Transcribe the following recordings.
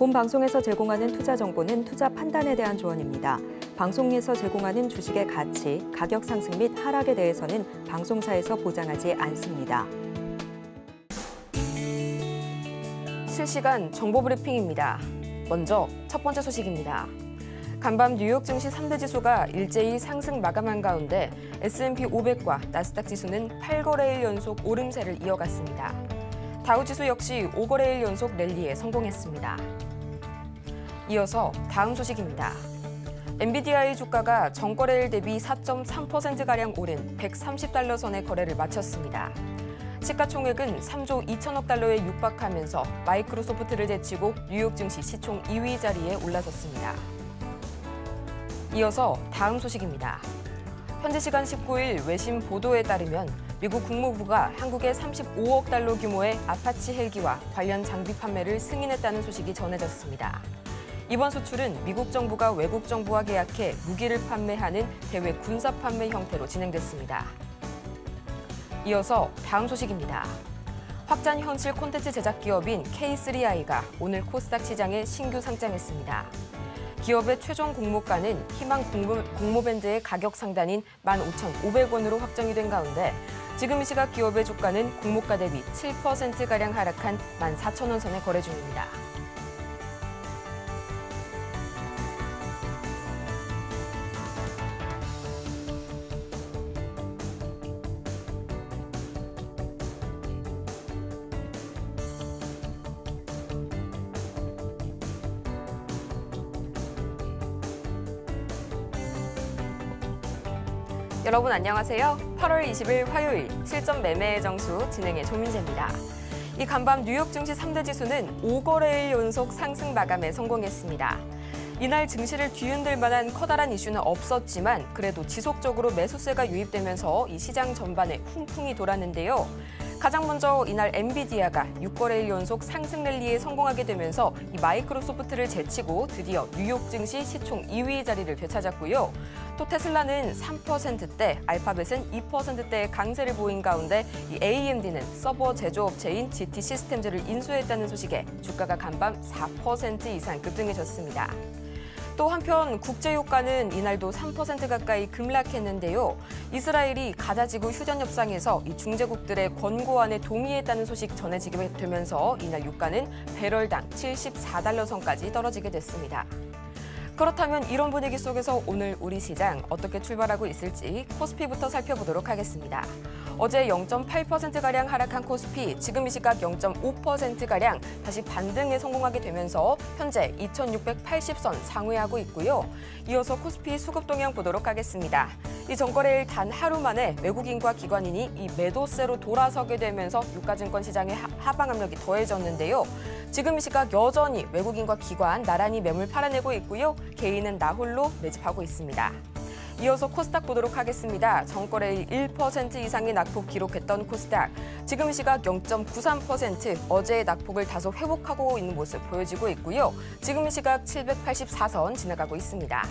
본 방송에서 제공하는 투자 정보는 투자 판단에 대한 조언입니다. 방송에서 제공하는 주식의 가치, 가격 상승 및 하락에 대해서는 방송사에서 보장하지 않습니다. 실시간 정보 브리핑입니다. 먼저 첫 번째 소식입니다. 간밤 뉴욕 증시 3대 지수가 일제히 상승 마감한 가운데 S&P 500과 나스닥 지수는 8거래일 연속 오름세를 이어갔습니다. 다우지수 역시 5거래일 연속 랠리에 성공했습니다. 이어서 다음 소식입니다. 엔비디아의 주가가 전거래일 대비 4.3%가량 오른 130달러 선의 거래를 마쳤습니다. 시가총액은 3조 2천억 달러에 육박하면서 마이크로소프트를 제치고 뉴욕 증시 시총 2위 자리에 올라섰습니다. 이어서 다음 소식입니다. 현지 시간 19일 외신 보도에 따르면 미국 국무부가 한국에 35억 달러 규모의 아파치 헬기와 관련 장비 판매를 승인했다는 소식이 전해졌습니다. 이번 수출은 미국 정부가 외국 정부와 계약해 무기를 판매하는 대외 군사 판매 형태로 진행됐습니다. 이어서 다음 소식입니다. 확장 현실 콘텐츠 제작 기업인 K3i가 오늘 코스닥 시장에 신규 상장했습니다. 기업의 최종 공모가는 희망 공모, 밴드의 가격 상단인 15,500원으로 확정이 된 가운데 지금 이 시각 기업의 주가는 공모가 대비 7%가량 하락한 14,000원 선에 거래 중입니다. 여러분 안녕하세요. 8월 20일 화요일 실전 매매의 정수 진행의 조민재입니다. 이 간밤 뉴욕 증시 3대 지수는 5거래일 연속 상승 마감에 성공했습니다. 이날 증시를 뒤흔들 만한 커다란 이슈는 없었지만 그래도 지속적으로 매수세가 유입되면서 이 시장 전반에 풍풍이 돌았는데요. 가장 먼저 이날 엔비디아가 6거래일 연속 상승 랠리에 성공하게 되면서 마이크로소프트를 제치고 드디어 뉴욕 증시 시총 2위 자리를 되찾았고요. 또 테슬라는 3%대, 알파벳은 2%대의 강세를 보인 가운데 AMD는 서버 제조업체인 GT 시스템즈를 인수했다는 소식에 주가가 간밤 4% 이상 급등해졌습니다. 또 한편 국제유가는 이날도 3% 가까이 급락했는데요. 이스라엘이 가자지구 휴전협상에서 이 중재국들의 권고안에 동의했다는 소식 전해지게 되면서 이날 유가는 배럴당 74달러 선까지 떨어지게 됐습니다. 그렇다면 이런 분위기 속에서 오늘 우리 시장 어떻게 출발하고 있을지 코스피부터 살펴보도록 하겠습니다. 어제 0.8%가량 하락한 코스피, 지금 이 시각 0.5%가량 다시 반등에 성공하게 되면서 현재 2680선 상회하고 있고요. 이어서 코스피 수급 동향 보도록 하겠습니다. 이 정거래일 단 하루 만에 외국인과 기관인이 이 매도세로 돌아서게 되면서 유가증권 시장의 하방 압력이 더해졌는데요. 지금 이 시각 여전히 외국인과 기관 나란히 매물 팔아내고 있고요. 개인은 나홀로 매집하고 있습니다. 이어서 코스닥 보도록 하겠습니다. 정거래일 1% 이상의 낙폭 기록했던 코스닥. 지금 시각 0.93% 어제의 낙폭을 다소 회복하고 있는 모습 보여지고 있고요. 지금 시각 784선 지나가고 있습니다.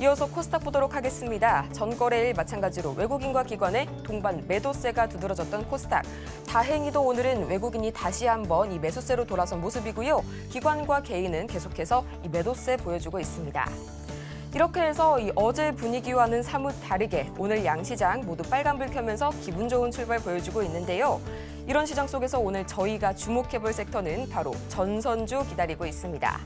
이어서 코스닥 보도록 하겠습니다. 전거래일 마찬가지로 외국인과 기관의 동반 매도세가 두드러졌던 코스닥. 다행히도 오늘은 외국인이 다시 한번 이 매수세로 돌아선 모습이고요. 기관과 개인은 계속해서 이 매도세 보여주고 있습니다. 이렇게 해서 어제 분위기와는 사뭇 다르게 오늘 양시장 모두 빨간불 켜면서 기분 좋은 출발 보여주고 있는데요. 이런 시장 속에서 오늘 저희가 주목해볼 섹터는 바로 전선주 기다리고 있습니다.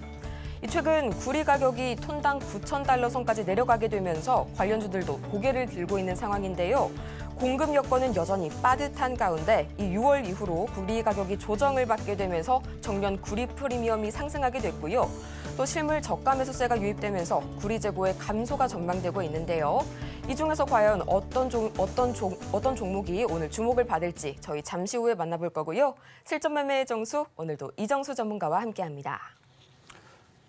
최근 구리 가격이 톤당 9천달러 선까지 내려가게 되면서 관련주들도 고개를 들고 있는 상황인데요. 공급 여건은 여전히 빠듯한 가운데 이 6월 이후로 구리 가격이 조정을 받게 되면서 정년 구리 프리미엄이 상승하게 됐고요. 또 실물 저가 매수세가 유입되면서 구리 재고의 감소가 전망되고 있는데요. 이 중에서 과연 어떤 종, 어떤 종, 어떤 종목이 오늘 주목을 받을지 저희 잠시 후에 만나볼 거고요. 실전 매매의 정수 오늘도 이정수 전문가와 함께합니다.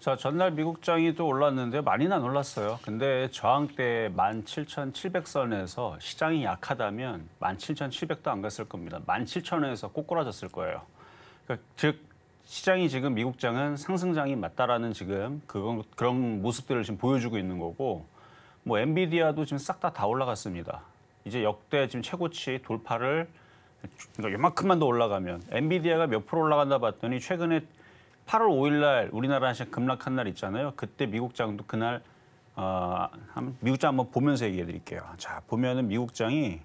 자, 전날 미국장이 또 올랐는데 많이나 올랐어요. 근데 저항때 17,700선에서 시장이 약하다면 17,700도 안 갔을 겁니다. 17,000원에서 꼬꾸라졌을 거예요. 그러니까 즉 시장이 지금 미국장은 상승장이 맞다라는 지금 그건, 그런 모습들을 지금 보여주고 있는 거고 뭐 엔비디아도 지금 싹 다다 다 올라갔습니다. 이제 역대 지금 최고치 돌파를 그러니까 이만큼만 더 올라가면 엔비디아가 몇 프로 올라간다 봤더니 최근에 8월 5일 날 우리나라 한시 급락한 날 있잖아요. 그때 미국장도 그날 어, 미국장 한번 보면서 얘기해 드릴게요. 자, 보면은 미국장이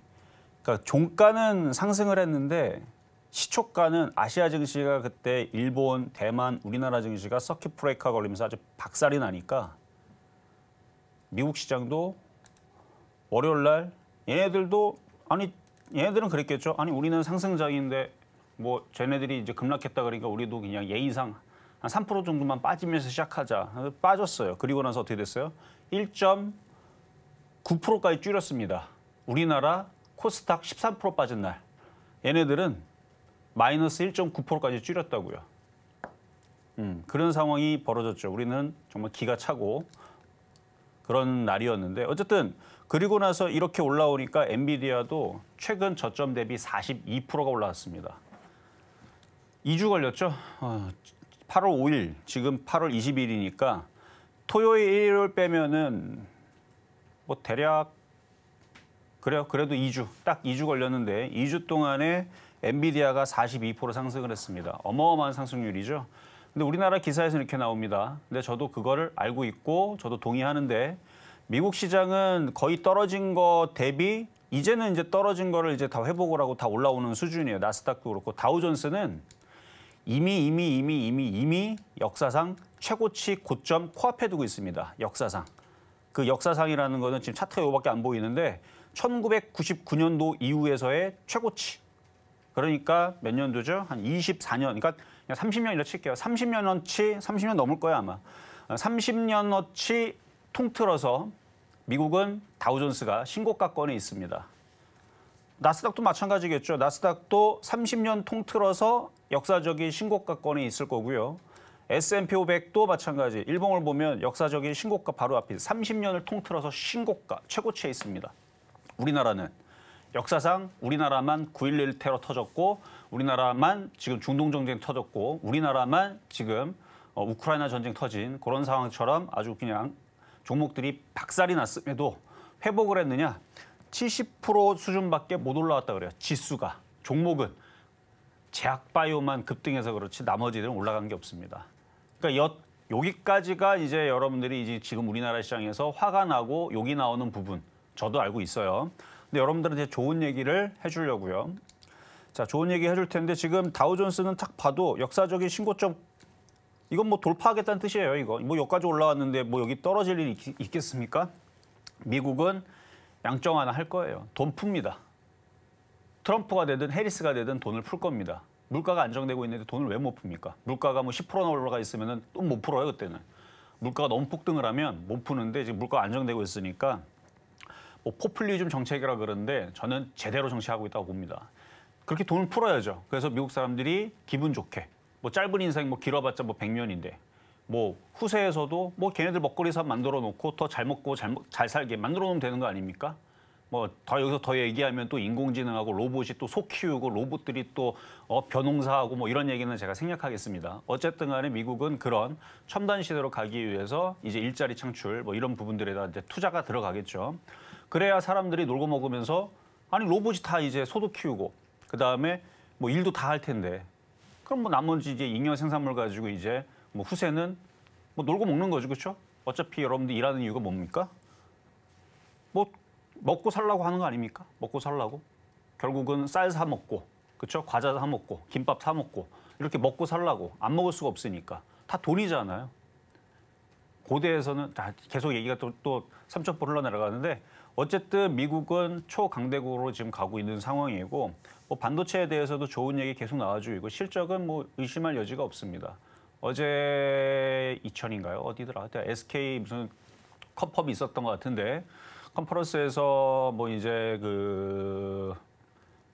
그러니까 종가는 상승을 했는데 시초가는 아시아 증시가 그때 일본, 대만, 우리나라 증시가 서킷 브레이크 걸리면서 아주 박살이 나니까 미국 시장도 월요일 날 얘네들도 아니 얘네들은 그랬겠죠. 아니 우리는 상승장인데 뭐 쟤네들이 이제 급락했다 그러니까 우리도 그냥 예의상 한3% 정도만 빠지면서 시작하자. 빠졌어요. 그리고 나서 어떻게 됐어요? 1.9%까지 줄였습니다. 우리나라 코스닥 13% 빠진 날. 얘네들은 마이너스 1.9%까지 줄였다고요. 음, 그런 상황이 벌어졌죠. 우리는 정말 기가 차고 그런 날이었는데 어쨌든 그리고 나서 이렇게 올라오니까 엔비디아도 최근 저점 대비 42%가 올라왔습니다. 2주 걸렸죠. 어, 8월 5일, 지금 8월 20일이니까 토요일 1일을 빼면은 뭐 대략 그래요. 그래도 2주, 딱 2주 걸렸는데 2주 동안에 엔비디아가 42% 상승을 했습니다. 어마어마한 상승률이죠. 근데 우리나라 기사에서 이렇게 나옵니다. 근데 저도 그거를 알고 있고 저도 동의하는데 미국 시장은 거의 떨어진 거 대비 이제는 이제 떨어진 거를 이제 다 회복을 하고 다 올라오는 수준이에요. 나스닥도 그렇고 다우존스는 이미 이미 이미 이미 이미 역사상 최고치 고점 코앞에 두고 있습니다. 역사상. 그 역사상이라는 거는 지금 차트가 요밖에 안 보이는데 1999년도 이후에서의 최고치. 그러니까 몇 년도죠? 한 24년. 그러니까 30년이라 칠게요. 30년어치, 30년 넘을 거야 아마. 30년어치 통틀어서 미국은 다우존스가 신고가권에 있습니다. 나스닥도 마찬가지겠죠. 나스닥도 30년 통틀어서 역사적인 신고가 건이 있을 거고요. S&P 500도 마찬가지. 일봉을 보면 역사적인 신고가 바로 앞이 30년을 통틀어서 신고가 최고치에 있습니다. 우리나라는 역사상 우리나라만 9.11 테러 터졌고 우리나라만 지금 중동 전쟁 터졌고 우리나라만 지금 어, 우크라이나 전쟁 터진 그런 상황처럼 아주 그냥 종목들이 박살이 났음에도 회복을 했느냐 70% 수준밖에 못 올라왔다 그래요. 지수가 종목은 제약바이오만 급등해서 그렇지 나머지들은 올라간 게 없습니다. 그러니까 여, 여기까지가 이제 여러분들이 이제 지금 우리나라 시장에서 화가 나고 욕이 나오는 부분 저도 알고 있어요. 근데 여러분들한테 좋은 얘기를 해주려고요. 자, 좋은 얘기 해줄 텐데 지금 다우존스는 딱 봐도 역사적인 신고점 이건 뭐 돌파하겠다는 뜻이에요. 이거 뭐 여기까지 올라왔는데 뭐 여기 떨어질 일 있, 있겠습니까? 미국은 양정 하나 할 거예요. 돈 풉니다. 트럼프가 되든 해리스가 되든 돈을 풀 겁니다. 물가가 안정되고 있는데 돈을 왜 못 풉니까? 물가가 뭐 10%나 올라가 있으면 또못 풀어요, 그때는. 물가가 너무 폭등을 하면 못 푸는데 지금 물가가 안정되고 있으니까 뭐 포퓰리즘 정책이라 그러는데 저는 제대로 정치하고 있다고 봅니다. 그렇게 돈을 풀어야죠. 그래서 미국 사람들이 기분 좋게 뭐 짧은 인생 뭐 길어봤자 뭐 100년인데 뭐 후세에서도 뭐 걔네들 먹거리 사업 만들어 놓고 더 잘 먹고 잘, 잘 살게 만들어 놓으면 되는 거 아닙니까? 뭐더 여기서 더 얘기하면 또 인공지능하고 로봇이 또 소 키우고 로봇들이 또 어, 변농사하고뭐 이런 얘기는 제가 생략하겠습니다. 어쨌든 간에 미국은 그런 첨단 시대로 가기 위해서 이제 일자리 창출 뭐 이런 부분들에다 이제 투자가 들어가겠죠. 그래야 사람들이 놀고 먹으면서 아니 로봇이 다 이제 소도 키우고 그다음에 뭐 일도 다 할 텐데 그럼 뭐 나머지 이제 잉여 생산물 가지고 이제 뭐 후세는 뭐 놀고 먹는 거죠. 그렇죠? 어차피 여러분들 일하는 이유가 뭡니까? 뭐 먹고 살라고 하는 거 아닙니까? 먹고 살라고. 결국은 쌀 사 먹고, 그렇죠? 과자 사 먹고, 김밥 사 먹고 이렇게 먹고 살라고 안 먹을 수가 없으니까 다 돈이잖아요. 고대에서는 계속 얘기가 또, 또 3천 불 흘러내려가는데 어쨌든 미국은 초강대국으로 지금 가고 있는 상황이고 뭐 반도체에 대해서도 좋은 얘기 계속 나와주고 실적은 뭐 의심할 여지가 없습니다. 어제 이천인가요 어디더라? SK 무슨 컵업이 있었던 것 같은데 컨퍼런스에서 뭐 이제 그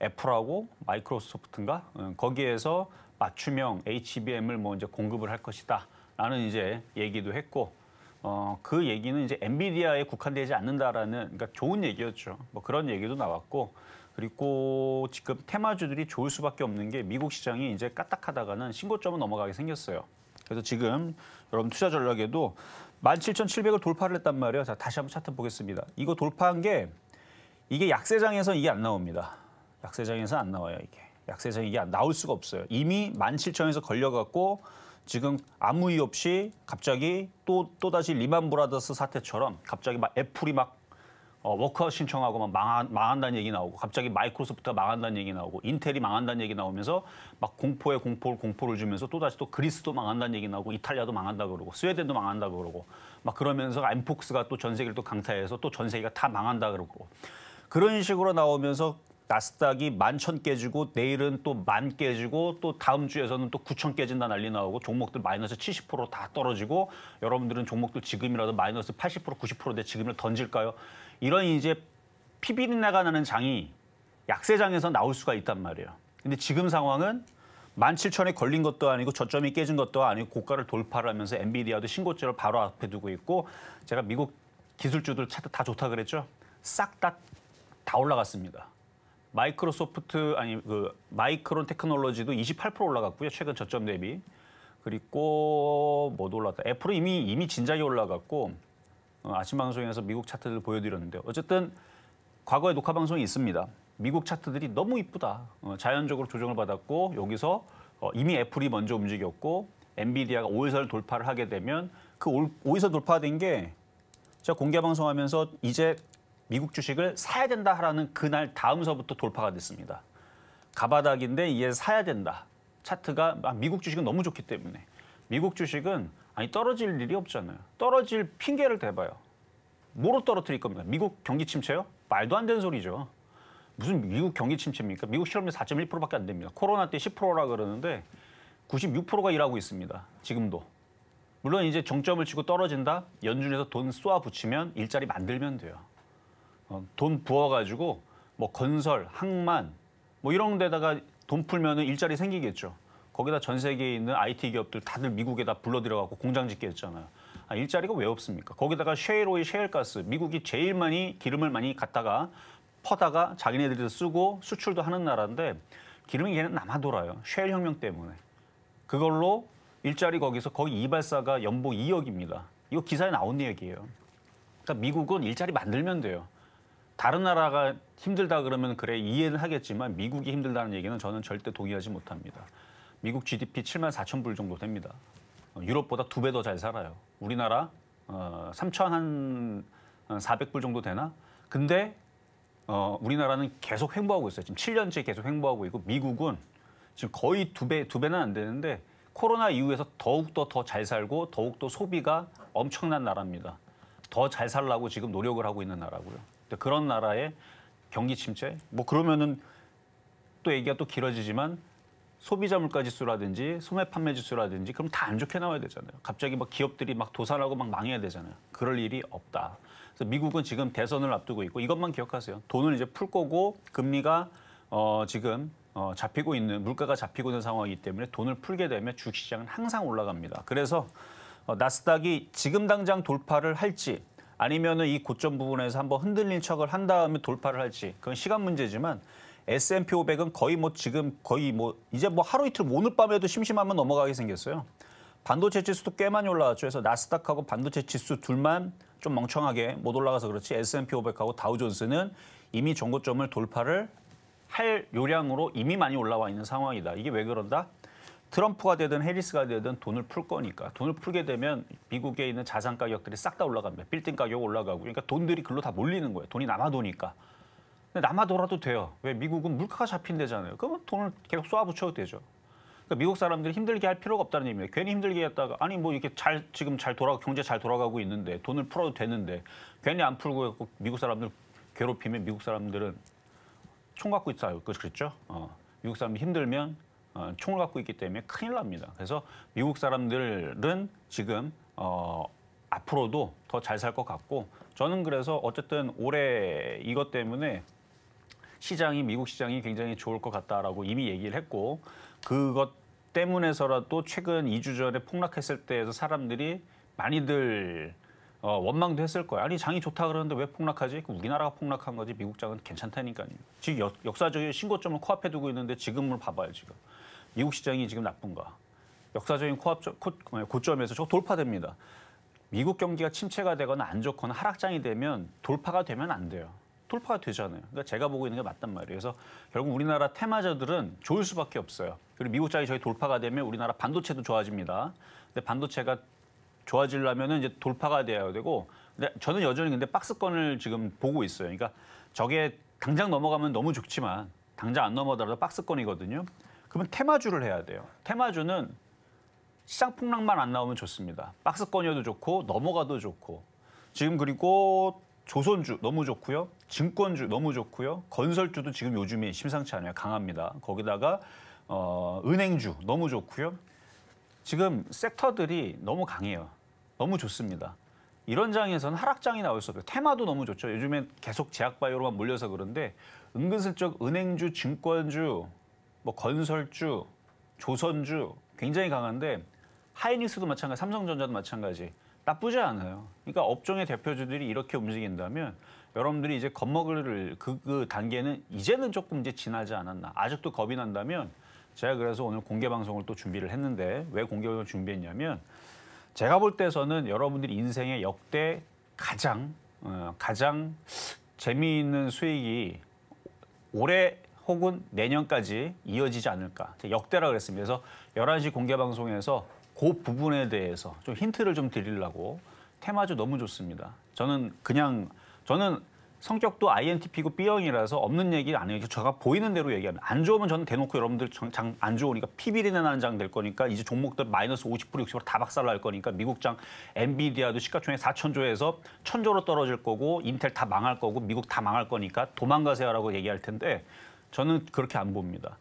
애플하고 마이크로소프트인가 음, 거기에서 맞춤형 HBM을 뭐 이제 공급을 할 것이다라는 이제 얘기도 했고 어, 그 얘기는 이제 엔비디아에 국한되지 않는다라는 그러니까 좋은 얘기였죠. 뭐 그런 얘기도 나왔고 그리고 지금 테마주들이 좋을 수밖에 없는 게 미국 시장이 이제 까딱하다가는 신고점은 넘어가게 생겼어요. 그래서 지금 여러분 투자 전략에도 17,700을 돌파를 했단 말이에요. 자, 다시 한번 차트 보겠습니다. 이거 돌파한 게 이게 약세장에서 이게 안 나옵니다. 약세장에서 안 나와요, 이게. 약세장 이게 안 나올 수가 없어요. 이미 17,000에서 걸려갖고 지금 아무 이유 없이 갑자기 또 또다시 리만 브라더스 사태처럼 갑자기 막 애플이 막 어, 워크아웃 신청하고 막 망한, 망한다는 얘기 나오고 갑자기 마이크로소프트가 망한다는 얘기 나오고 인텔이 망한다는 얘기 나오면서 막 공포에 공포를 공포를 주면서 또다시 또 그리스도 망한다는 얘기 나오고 이탈리아도 망한다 그러고 스웨덴도 망한다 그러고 막 그러면서 엠폭스가 또 전 세계를 또 강타해서 또 전 세계가 다 망한다 그러고 그런 식으로 나오면서 나스닥이 만천 깨지고 내일은 또 만 깨지고 또 다음 주에서는 또구천 깨진다 난리 나오고 종목들 마이너스 70%다 떨어지고 여러분들은 종목들 지금이라도 마이너스 80% 90%대 지금을 던질까요? 이런 이제 피비린내가 나는 장이 약세장에서 나올 수가 있단 말이에요. 근데 지금 상황은 17,000에 걸린 것도 아니고 저점이 깨진 것도 아니고 고가를 돌파를 하면서 엔비디아도 신고점을 바로 앞에 두고 있고 제가 미국 기술주들 차트 다 좋다 그랬죠? 싹다다 올라갔습니다. 마이크로소프트 아니 그 마이크론 테크놀로지도 28% 올라갔고요. 최근 저점 대비. 그리고 뭐도 올랐다. 애플은 이미 이미 진작에 올라갔고 어, 아침 방송에서 미국 차트를 보여드렸는데 어쨌든 과거에 녹화 방송이 있습니다. 미국 차트들이 너무 이쁘다. 어, 자연적으로 조정을 받았고 여기서 어, 이미 애플이 먼저 움직였고 엔비디아가 5일선 을 돌파를 하게 되면 그 5일선 돌파된 게 제가 공개 방송하면서 이제 미국 주식을 사야 된다라는 그날 다음서부터 돌파가 됐습니다. 가바닥인데 이제 사야 된다. 차트가 아, 미국 주식은 너무 좋기 때문에 미국 주식은 아니 떨어질 일이 없잖아요. 떨어질 핑계를 대봐요. 뭐로 떨어뜨릴 겁니까? 미국 경기 침체요? 말도 안 되는 소리죠. 무슨 미국 경기 침체입니까? 미국 실업률 4.1%밖에 안 됩니다. 코로나 때 10%라 그러는데 96%가 일하고 있습니다. 지금도. 물론 이제 정점을 치고 떨어진다. 연준에서 돈 쏘아 붙이면 일자리 만들면 돼요. 어, 돈 부어가지고 뭐 건설, 항만 뭐 이런 데다가 돈 풀면 은 일자리 생기겠죠. 거기다 전 세계에 있는 IT 기업들 다들 미국에다 불러 들여갖고 공장 짓게 했잖아요. 아, 일자리가 왜 없습니까? 거기다가 셰일오일, 셰일가스, 미국이 제일 많이 기름을 많이 갖다가 퍼다가 자기네들이 쓰고 수출도 하는 나라인데 기름이 얘는 남아 돌아요. 셰일 혁명 때문에. 그걸로 일자리 거기서 거의 이발사가 연봉 2억입니다. 이거 기사에 나온 얘기예요. 그러니까 미국은 일자리 만들면 돼요. 다른 나라가 힘들다 그러면 그래 이해는 하겠지만 미국이 힘들다는 얘기는 저는 절대 동의하지 못합니다. 미국 GDP 7만 4천 불 정도 됩니다. 어, 유럽보다 두 배 더 잘 살아요. 우리나라 어, 3천 한 400불 정도 되나? 근데 어, 우리나라는 계속 횡보하고 있어요. 지금 7년째 계속 횡보하고 있고 미국은 지금 거의 두 배, 두 배는 안 되는데 코로나 이후에서 더욱더 더 잘 살고 더욱더 소비가 엄청난 나라입니다. 더 잘 살라고 지금 노력을 하고 있는 나라고요. 그런 나라의 경기 침체? 뭐 그러면은 또 얘기가 또 길어지지만 소비자 물가 지수라든지 소매 판매 지수라든지 그럼 다 안 좋게 나와야 되잖아요. 갑자기 막 기업들이 막 도산하고 막 망해야 되잖아요. 그럴 일이 없다. 그래서 미국은 지금 대선을 앞두고 있고 이것만 기억하세요. 돈을 이제 풀 거고 금리가 어 지금 어 잡히고 있는 물가가 잡히고 있는 상황이기 때문에 돈을 풀게 되면 주식시장은 항상 올라갑니다. 그래서 어, 나스닥이 지금 당장 돌파를 할지 아니면은 이 고점 부분에서 한번 흔들린 척을 한 다음에 돌파를 할지 그건 시간 문제지만 S&P 500은 거의 뭐 지금 거의 뭐 이제 뭐 하루 이틀 오늘 밤에도 심심하면 넘어가게 생겼어요. 반도체 지수도 꽤 많이 올라왔죠. 그래서 나스닥하고 반도체 지수 둘만 좀 멍청하게 못 올라가서 그렇지 S&P 500하고 다우존스는 이미 전고점을 돌파를 할 요량으로 이미 많이 올라와 있는 상황이다. 이게 왜 그런다? 트럼프가 되든 해리스가 되든 돈을 풀 거니까 돈을 풀게 되면 미국에 있는 자산 가격들이 싹 다 올라갑니다. 빌딩 가격 올라가고 그러니까 돈들이 글로 다 몰리는 거예요. 돈이 남아 도니까. 남아돌아도 돼요. 왜 미국은 물가가 잡힌 데잖아요. 그러면 돈을 계속 쏘아붙여도 되죠. 그러니까 미국 사람들이 힘들게 할 필요가 없다는 얘기입니다. 괜히 힘들게 했다가 아니 뭐 이렇게 잘 지금 잘 돌아 가 경제 잘 돌아가고 있는데 돈을 풀어도 되는데 괜히 안 풀고 미국 사람들 괴롭히면 미국 사람들은 총 갖고 있어요. 그렇죠? 어, 미국 사람이 힘들면 어, 총을 갖고 있기 때문에 큰일 납니다. 그래서 미국 사람들은 지금 어, 앞으로도 더 잘 살 것 같고 저는 그래서 어쨌든 올해 이것 때문에 시장이 미국 시장이 굉장히 좋을 것 같다라고 이미 얘기를 했고 그것 때문에서라도 최근 2주 전에 폭락했을 때에서 사람들이 많이들 어, 원망도 했을 거예요. 아니 장이 좋다 그러는데 왜 폭락하지? 그 우리나라가 폭락한 거지 미국 장은 괜찮다니까요. 지금 역, 역사적인 신고점을 코앞에 두고 있는데 지금을 봐봐요 지금. 미국 시장이 지금 나쁜가. 역사적인 코앞 어, 고점에서 저 돌파됩니다. 미국 경기가 침체가 되거나 안 좋거나 하락장이 되면 돌파가 되면 안 돼요. 돌파가 되잖아요. 그러니까 제가 보고 있는 게 맞단 말이에요. 그래서 결국 우리나라 테마자들은 좋을 수밖에 없어요. 그리고 미국 쪽리 저희 돌파가 되면 우리나라 반도체도 좋아집니다. 근데 반도체가 좋아지려면은 이제 돌파가 돼야 되고 근데 저는 여전히 근데 박스권을 지금 보고 있어요. 그러니까 저게 당장 넘어가면 너무 좋지만 당장 안 넘어가더라도 박스권이거든요. 그러면 테마주를 해야 돼요. 테마주는 시장 폭락만 안 나오면 좋습니다. 박스권이어도 좋고 넘어가도 좋고 지금 그리고 조선주 너무 좋고요. 증권주 너무 좋고요. 건설주도 지금 요즘에 심상치 않아요. 강합니다. 거기다가 어, 은행주 너무 좋고요. 지금 섹터들이 너무 강해요. 너무 좋습니다. 이런 장에서는 하락장이 나올 수 없어요. 테마도 너무 좋죠. 요즘엔 계속 제약바이오로만 몰려서 그런데 은근슬쩍 은행주, 증권주, 뭐 건설주, 조선주 굉장히 강한데 하이닉스도 마찬가지, 삼성전자도 마찬가지. 나쁘지 않아요. 그러니까 업종의 대표주들이 이렇게 움직인다면 여러분들이 이제 겁먹을 그, 그 단계는 이제는 조금 이제 지나지 않았나. 아직도 겁이 난다면 제가 그래서 오늘 공개 방송을 또 준비를 했는데 왜 공개 방송을 준비했냐면 제가 볼 때서는 여러분들이 인생의 역대 가장 어, 가장 재미있는 수익이 올해 혹은 내년까지 이어지지 않을까. 역대라 그랬습니다. 그래서 11시 공개 방송에서 그 부분에 대해서 좀 힌트를 좀 드리려고 테마주 너무 좋습니다. 저는 그냥 저는 성격도 INTP고 B형이라서 없는 얘기를 안 해요. 제가 보이는 대로 얘기하면 안 좋으면 저는 대놓고 여러분들 장 안 좋으니까 피비린내 나는 장 될 거니까 이제 종목들 마이너스 50% 60%다 박살 날 거니까 미국 장 엔비디아도 시가총액 4천조에서 천조로 떨어질 거고 인텔 다 망할 거고 미국 다 망할 거니까 도망가세요라고 얘기할 텐데 저는 그렇게 안 봅니다.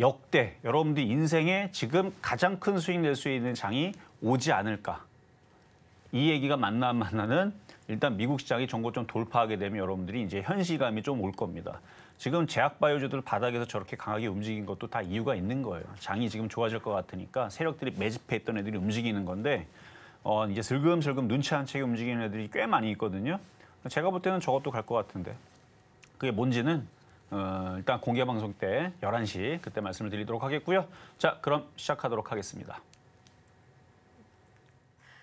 역대 여러분들 인생에 지금 가장 큰 수익 낼 수 있는 장이 오지 않을까. 이 얘기가 맞나 안 맞나는 일단 미국 시장이 전고점 돌파하게 되면 여러분들이 이제 현실감이 좀 올 겁니다. 지금 제약바이오주들 바닥에서 저렇게 강하게 움직인 것도 다 이유가 있는 거예요. 장이 지금 좋아질 것 같으니까 세력들이 매집했던 애들이 움직이는 건데 어, 이제 슬금슬금 눈치 안 채게 움직이는 애들이 꽤 많이 있거든요. 제가 볼 때는 저것도 갈 것 같은데 그게 뭔지는 어, 일단 공개 방송 때 11시 그때 말씀을 드리도록 하겠고요. 자, 그럼 시작하도록 하겠습니다.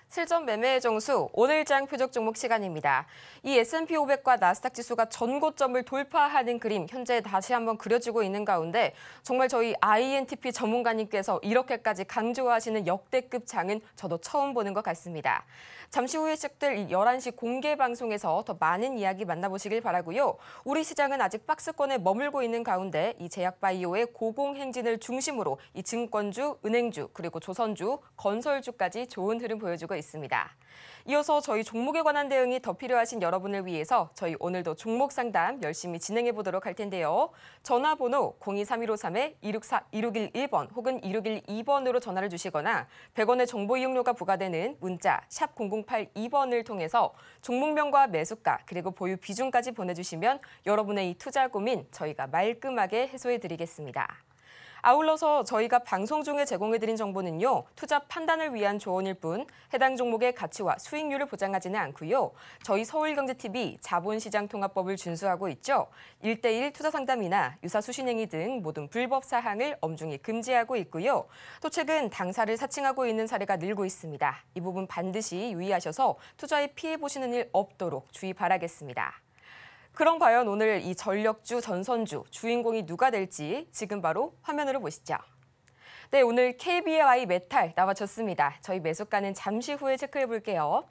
실전 매매의 정수 오늘장 표적 종목 시간입니다. 이 S&P 500과 나스닥 지수가 전고점을 돌파하는 그림 현재 다시 한번 그려지고 있는 가운데 정말 저희 INTP 전문가님께서 이렇게까지 강조하시는 역대급 장은 저도 처음 보는 것 같습니다. 잠시 후에 시작될 11시 공개 방송에서 더 많은 이야기 만나보시길 바라고요. 우리 시장은 아직 박스권에 머물고 있는 가운데 이 제약바이오의 고공행진을 중심으로 이 증권주, 은행주, 그리고 조선주, 건설주까지 좋은 흐름 보여주고 있습니다. 이어서 저희 종목에 관한 대응이 더 필요하신 여러분을 위해서 저희 오늘도 종목 상담 열심히 진행해 보도록 할 텐데요. 전화번호 0 2 3 1 5 3 1 6 4 1번 혹은 1 6 1 2번으로 전화를 주시거나 100원의 정보 이용료가 부과되는 문자 0082번을 통해서 종목명과 매수가 그리고 보유 비중까지 보내주시면 여러분의 이 투자 고민 저희가 말끔하게 해소해 드리겠습니다. 아울러서 저희가 방송 중에 제공해드린 정보는요. 투자 판단을 위한 조언일 뿐 해당 종목의 가치와 수익률을 보장하지는 않고요. 저희 서울경제TV 자본시장통합법을 준수하고 있죠. 일대일 투자 상담이나 유사 수신행위 등 모든 불법 사항을 엄중히 금지하고 있고요. 또 최근 당사를 사칭하고 있는 사례가 늘고 있습니다. 이 부분 반드시 유의하셔서 투자에 피해 보시는 일 없도록 주의 바라겠습니다. 그럼 과연 오늘 이 전력주 전선주 주인공이 누가 될지 지금 바로 화면으로 보시죠. 네, 오늘 KBI 메탈 나와줬습니다. 저희 매수가는 잠시 후에 체크해 볼게요.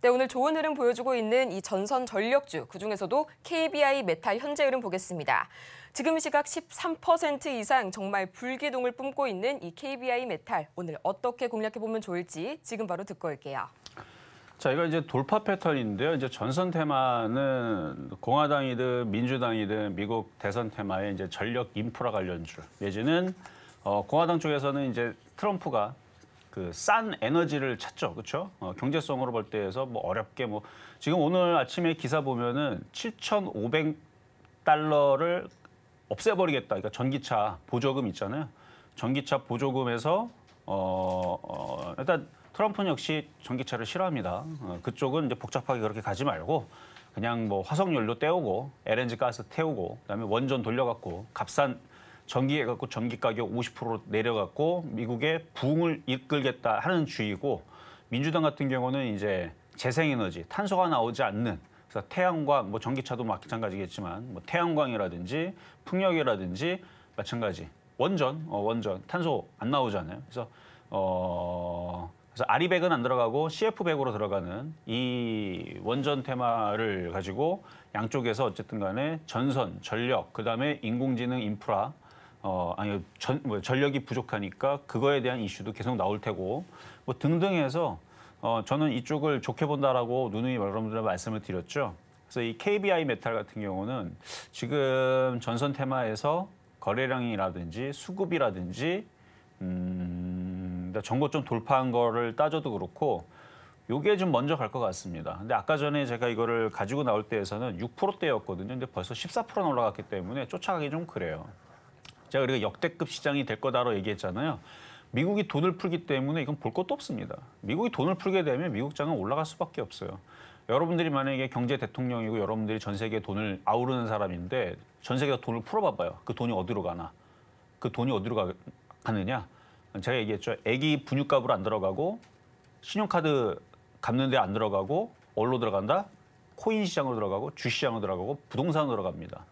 네, 오늘 좋은 흐름 보여주고 있는 이 전선 전력주, 그중에서도 KBI 메탈 현재 흐름 보겠습니다. 지금 시각 13% 이상 정말 불기둥을 뿜고 있는 이 KBI 메탈, 오늘 어떻게 공략해보면 좋을지 지금 바로 듣고 올게요. 자, 이거 이제 돌파 패턴인데요. 이제 전선 테마는 공화당이든 민주당이든 미국 대선 테마의 이제 전력 인프라 관련주 예지는 어, 공화당 쪽에서는 이제 트럼프가 그 싼 에너지를 찾죠, 그쵸 어, 경제성으로 볼 때에서 뭐 어렵게 뭐 지금 오늘 아침에 기사 보면은 7,500 달러를 없애버리겠다. 그러니까 전기차 보조금 있잖아요. 전기차 보조금에서 어, 어 일단 트럼프는 역시 전기차를 싫어합니다. 어, 그쪽은 이제 복잡하게 그렇게 가지 말고 그냥 뭐 화석연료 떼우고 LNG 가스 태우고 그다음에 원전 돌려갖고 값싼 전기 해갖고 전기 가격 50% 내려갖고 미국의 붕을 이끌겠다 하는 주의고 민주당 같은 경우는 이제 재생에너지 탄소가 나오지 않는 그래서 태양광 뭐 전기차도 마찬가지겠지만 뭐 태양광이라든지 풍력이라든지 마찬가지 원전 어, 원전 탄소 안 나오잖아요. 그래서 어. 그래서 아리백은 안 들어가고 CF백으로 들어가는 이 원전 테마를 가지고 양쪽에서 어쨌든 간에 전선, 전력, 그다음에 인공지능 인프라 어 아니 전, 뭐 전력이 부족하니까 그거에 대한 이슈도 계속 나올 테고 뭐 등등 해서 어 저는 이쪽을 좋게 본다라고 누누이 여러분들한테 말씀을 드렸죠. 그래서 이 KBI 메탈 같은 경우는 지금 전선 테마에서 거래량이라든지 수급이라든지 음 같습니다. 정고점 돌파한 거를 따져도 그렇고 요게 좀 먼저 갈 것 같습니다. 근데 아까 전에 제가 이거를 가지고 나올 때에서는 6%대였거든요. 근데 벌써 1 4 올라갔기 때문에 쫓아가기 좀 그래요. 제가 우리가 역대급 시장이 될 거다로 얘기했잖아요. 미국이 돈을 풀기 때문에 이건 볼 것도 없습니다. 미국이 돈을 풀게 되면 미국 장은 올라갈 수밖에 없어요. 여러분들이 만약에 경제 대통령이고 여러분들이 전 세계 돈을 아우르는 사람인데 전세계가 돈을 풀어봐봐요. 그 돈이 어디로 가나. 그 돈이 어디로 가, 가느냐. 제가 얘기했죠. 애기 분유값으로 안 들어가고 신용카드 갚는데 안 들어가고 어디로 들어간다? 코인 시장으로 들어가고 주시장으로 들어가고 부동산으로 들어갑니다.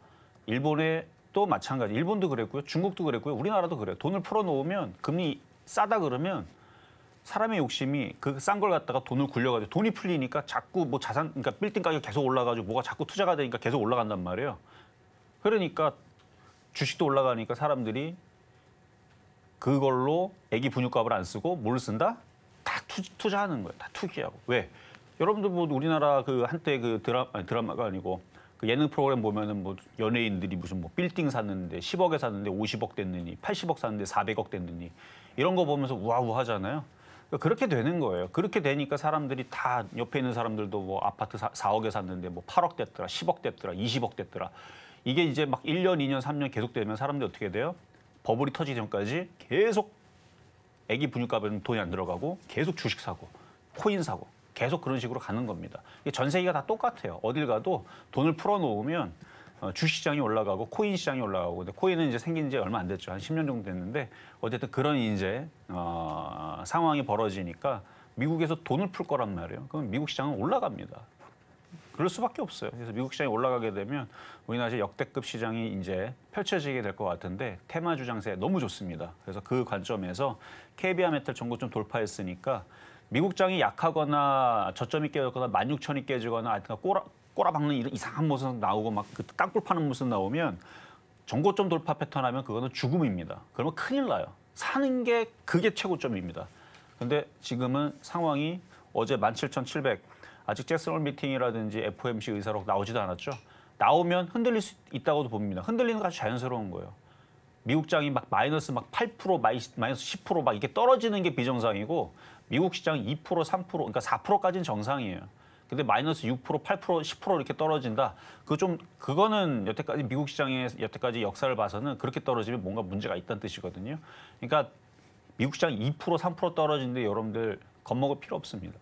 일본에 또 마찬가지. 일본도 그랬고요. 중국도 그랬고요. 우리나라도 그래요. 돈을 풀어놓으면 금리 싸다 그러면 사람의 욕심이 그 싼 걸 갖다가 돈을 굴려가지고 돈이 풀리니까 자꾸 뭐 자산, 그러니까 빌딩 가격 계속 올라가지고 뭐가 자꾸 투자가 되니까 계속 올라간단 말이에요. 그러니까 주식도 올라가니까 사람들이 그걸로 애기 분유값을 안 쓰고 뭘 쓴다? 다 투, 자하는 거예요. 다 투기하고. 왜? 여러분들 뭐 우리나라 그 한때 그 드라, 아니 드라마가 아니고 그 예능 프로그램 보면은 뭐 연예인들이 무슨 뭐 빌딩 샀는데 10억에 샀는데 50억 됐느니 80억 샀는데 400억 됐느니 이런 거 보면서 우아우 하잖아요. 그러니까 그렇게 되는 거예요. 그렇게 되니까 사람들이 다 옆에 있는 사람들도 뭐 아파트 4, 4억에 샀는데 뭐 8억 됐더라, 10억 됐더라, 20억 됐더라. 이게 이제 막 1년, 2년, 3년 계속되면 사람들이 어떻게 돼요? 버블이 터지기 전까지 계속 애기 분유값은 돈이 안 들어가고 계속 주식 사고 코인 사고 계속 그런 식으로 가는 겁니다. 전세기가 다 똑같아요. 어딜 가도 돈을 풀어놓으면 어, 주시장이 올라가고 코인 시장이 올라가고 근데 코인은 이제 생긴 지 얼마 안 됐죠. 한 10년 정도 됐는데 어쨌든 그런 이제 어, 상황이 벌어지니까 미국에서 돈을 풀 거란 말이에요. 그럼 미국 시장은 올라갑니다. 그럴 수밖에 없어요. 그래서 미국 시장이 올라가게 되면 우리나라 역대급 시장이 이제 펼쳐지게 될 것 같은데 테마 주장세 너무 좋습니다. 그래서 그 관점에서 KBR 메탈 전고좀 돌파했으니까 미국장이 약하거나 저점이 깨졌거나 만6천이 깨지거나 하여튼 꼬라, 꼬라박는 이런 이상한 모습 나오고 막그 땅굴 파는 모습 나오면 전고점 돌파 패턴 하면 그거는 죽음입니다. 그러면 큰일 나요. 사는 게 그게 최고점입니다. 근데 지금은 상황이 어제 17,700 아직 잭슨홀 미팅이라든지 FOMC 의사록 나오지도 않았죠. 나오면 흔들릴 수 있다고도 봅니다. 흔들리는 게 아주 자연스러운 거예요. 미국장이 막 마이너스 막 8%, 마이너스 10%막 이렇게 떨어지는 게 비정상이고 미국 시장 이 2%, 3%, 그러니까 4%까지는 정상이에요. 근데 마이너스 6%, 8%, 10% 이렇게 떨어진다. 그 좀 그거는 여태까지 미국 시장의 여태까지 역사를 봐서는 그렇게 떨어지면 뭔가 문제가 있다는 뜻이거든요. 그러니까 미국 시장 2%, 3% 떨어지는데 여러분들 겁먹을 필요 없습니다.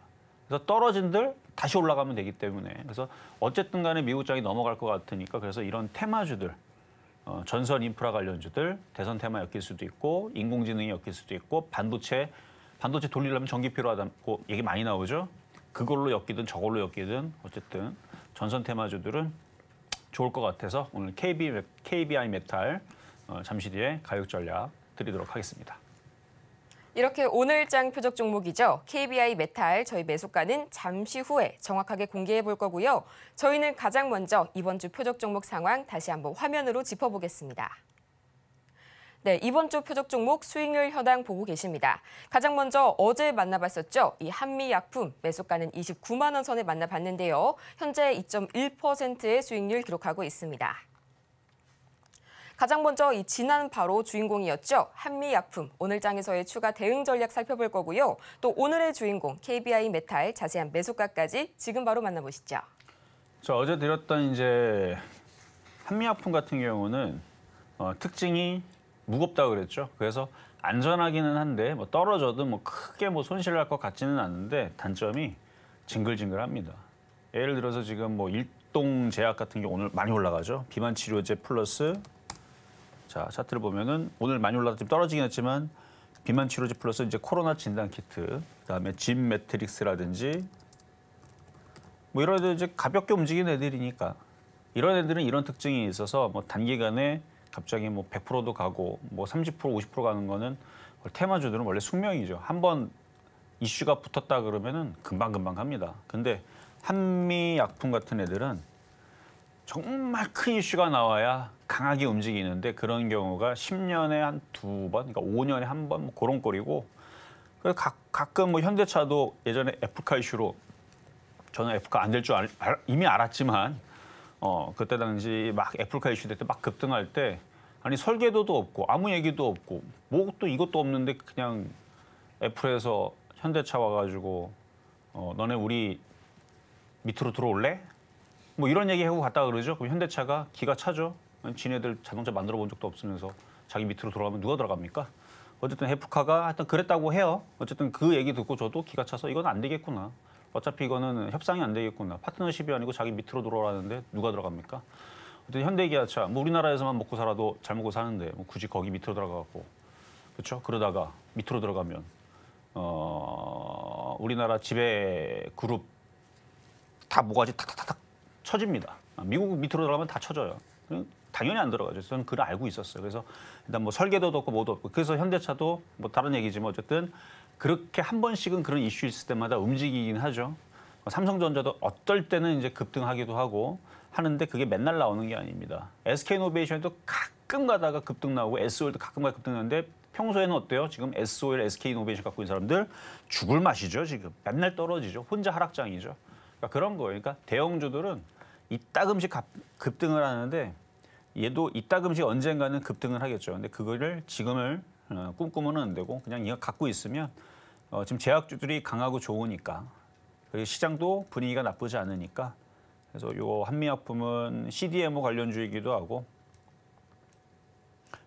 그래서 떨어진들 다시 올라가면 되기 때문에 그래서 어쨌든 간에 미국장이 넘어갈 것 같으니까 그래서 이런 테마주들 어, 전선 인프라 관련주들 대선 테마 엮일 수도 있고 인공지능이 엮일 수도 있고 반도체 반도체 돌리려면 전기 필요하다고 얘기 많이 나오죠 그걸로 엮이든 저걸로 엮이든 어쨌든 전선 테마주들은 좋을 것 같아서 오늘 KB, KBI 메탈 어, 잠시 뒤에 가격 전략 드리도록 하겠습니다. 이렇게 오늘장 표적 종목이죠. KBI 메탈 저희 매수가는 잠시 후에 정확하게 공개해 볼 거고요. 저희는 가장 먼저 이번 주 표적 종목 상황 다시 한번 화면으로 짚어보겠습니다. 네, 이번 주 표적 종목 수익률 현황 보고 계십니다. 가장 먼저 어제 만나봤었죠. 이 한미약품 매수가는 29만 원 선에 만나봤는데요. 현재 2.1%의 수익률 기록하고 있습니다. 가장 먼저 이 지난 바로 주인공이었죠. 한미약품 오늘장에서의 추가 대응 전략 살펴볼 거고요. 또 오늘의 주인공 KBI 메탈 자세한 매수가까지 지금 바로 만나보시죠. 저 어제 드렸던 이제 한미약품 같은 경우는 어, 특징이 무겁다 그랬죠. 그래서 안전하기는 한데 뭐 떨어져도 뭐 크게 뭐 손실 날 것 같지는 않은데 단점이 징글징글합니다. 예를 들어서 지금 뭐 일동 제약 같은 게 오늘 많이 올라가죠. 비만 치료제 플러스 자 차트를 보면은 오늘 많이 올라서 좀 떨어지긴 했지만 비만 치료제 플러스 이제 코로나 진단 키트, 그다음에 짐 매트릭스라든지 뭐 이런 애들 이제 가볍게 움직이는 애들이니까 이런 애들은 이런 특징이 있어서 뭐 단기간에 갑자기 뭐 100%도 가고 뭐 30% 50% 가는 거는 테마주들은 원래 숙명이죠. 한 번 이슈가 붙었다 그러면은 금방 금방 갑니다. 근데 한미 약품 같은 애들은 정말 큰 이슈가 나와야 강하게 움직이는데 그런 경우가 10년에 한 두 번, 그러니까 5년에 한번뭐 그런 꼴이고 그래서 가, 끔뭐 현대차도 예전에 F카 이슈로 저는 F카 안 될 줄 이미 알았지만 어, 그때 당시 막플카 이슈 때 막 급등할 때 아니 설계도도 없고 아무 얘기도 없고 뭐 또 이것도 없는데 그냥 애플에서 현대차 와가지고 어, 너네 우리 밑으로 들어올래? 뭐 이런 얘기하고 갔다 그러죠. 그럼 현대차가 기가 차죠. 지네들 자동차 만들어 본 적도 없으면서 자기 밑으로 돌아가면 누가 들어갑니까? 어쨌든 해프카가 하여튼 그랬다고 해요. 어쨌든 그 얘기 듣고 저도 기가 차서 이건 안 되겠구나. 어차피 이거는 협상이 안 되겠구나. 파트너십이 아니고 자기 밑으로 돌아가는데 누가 들어갑니까? 어쨌든 현대기아차, 뭐 우리나라에서만 먹고 살아도 잘 먹고 사는데 뭐 굳이 거기 밑으로 들어가고 그렇죠? 그러다가 밑으로 들어가면 어, 우리나라 지배 그룹 다 모가지 탁탁탁탁 쳐집니다. 미국 밑으로 들어가면 다 쳐져요. 당연히 안 들어가죠. 저는 그걸 알고 있었어요. 그래서 일단 뭐 설계도도 없고 뭐도 없고 그래서 현대차도 뭐 다른 얘기지만 어쨌든 그렇게 한 번씩은 그런 이슈 있을 때마다 움직이긴 하죠. 뭐 삼성전자도 어떨 때는 이제 급등하기도 하고 하는데 그게 맨날 나오는 게 아닙니다. SK노베이션도 가끔 가다가 급등 나오고 SOL도 가끔 가다 급등 나는데 평소에는 어때요? 지금 SOL, SK노베이션 갖고 있는 사람들 죽을 맛이죠. 지금 맨날 떨어지죠. 혼자 하락장이죠. 그러니까 그런 거예요. 그러니까 대형주들은 이따금씩 급등을 하는데 얘도 이따금씩 언젠가는 급등을 하겠죠. 근데 그거를 지금을 어, 꿈꾸면 안 되고 그냥 이거 갖고 있으면 어, 지금 제약주들이 강하고 좋으니까 그리고 시장도 분위기가 나쁘지 않으니까 그래서 요 한미약품은 CDMO 관련주이기도 하고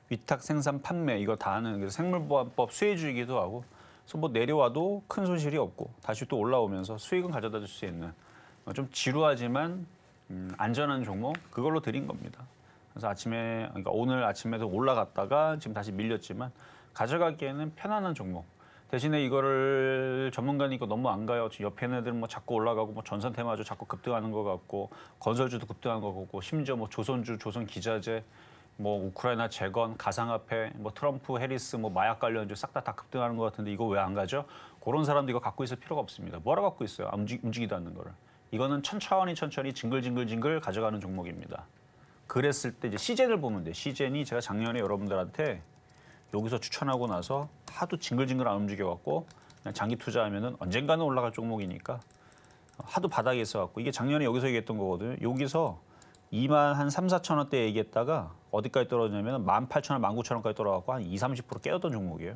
위탁 생산 판매 이거 다 하는 그래서 생물보안법 수혜주이기도 하고 그래서 뭐 내려와도 큰 손실이 없고 다시 또 올라오면서 수익은 가져다 줄 수 있는 어, 좀 지루하지만 음, 안전한 종목 그걸로 드린 겁니다. 그래서 아침에 그러니까 오늘 아침에도 올라갔다가 지금 다시 밀렸지만 가져가기에는 편안한 종목. 대신에 이거를 전문가니까 너무 안 가요. 옆에 애들 뭐 자꾸 올라가고 뭐 전선 테마주 자꾸 급등하는 것 같고 건설주도 급등하는 것 같고 심지어 뭐 조선주, 조선 기자재 뭐 우크라이나 재건, 가상화폐, 뭐 트럼프, 해리스, 뭐 마약 관련주 싹 다 다 급등하는 것 같은데 이거 왜 안 가죠? 그런 사람도 이거 갖고 있을 필요가 없습니다. 뭐라 갖고 있어요? 움직, 움직이도 않는 거를. 이거는 천천히 천천히 징글징글징글 가져가는 종목입니다. 그랬을 때 이제 시젠을 보면 돼. 시젠이 제가 작년에 여러분들한테 여기서 추천하고 나서 하도 징글징글 안 움직여갖고 그냥 장기 투자하면은 언젠가는 올라갈 종목이니까 하도 바닥에 있어갖고 이게 작년에 여기서 얘기했던 거거든요. 여기서 2만 한 3, 4천 원대 얘기했다가 어디까지 떨어지냐면 1만 8천 원, 1만 9천 원까지 떨어갖고 한 2, 30% 깨졌던 종목이에요.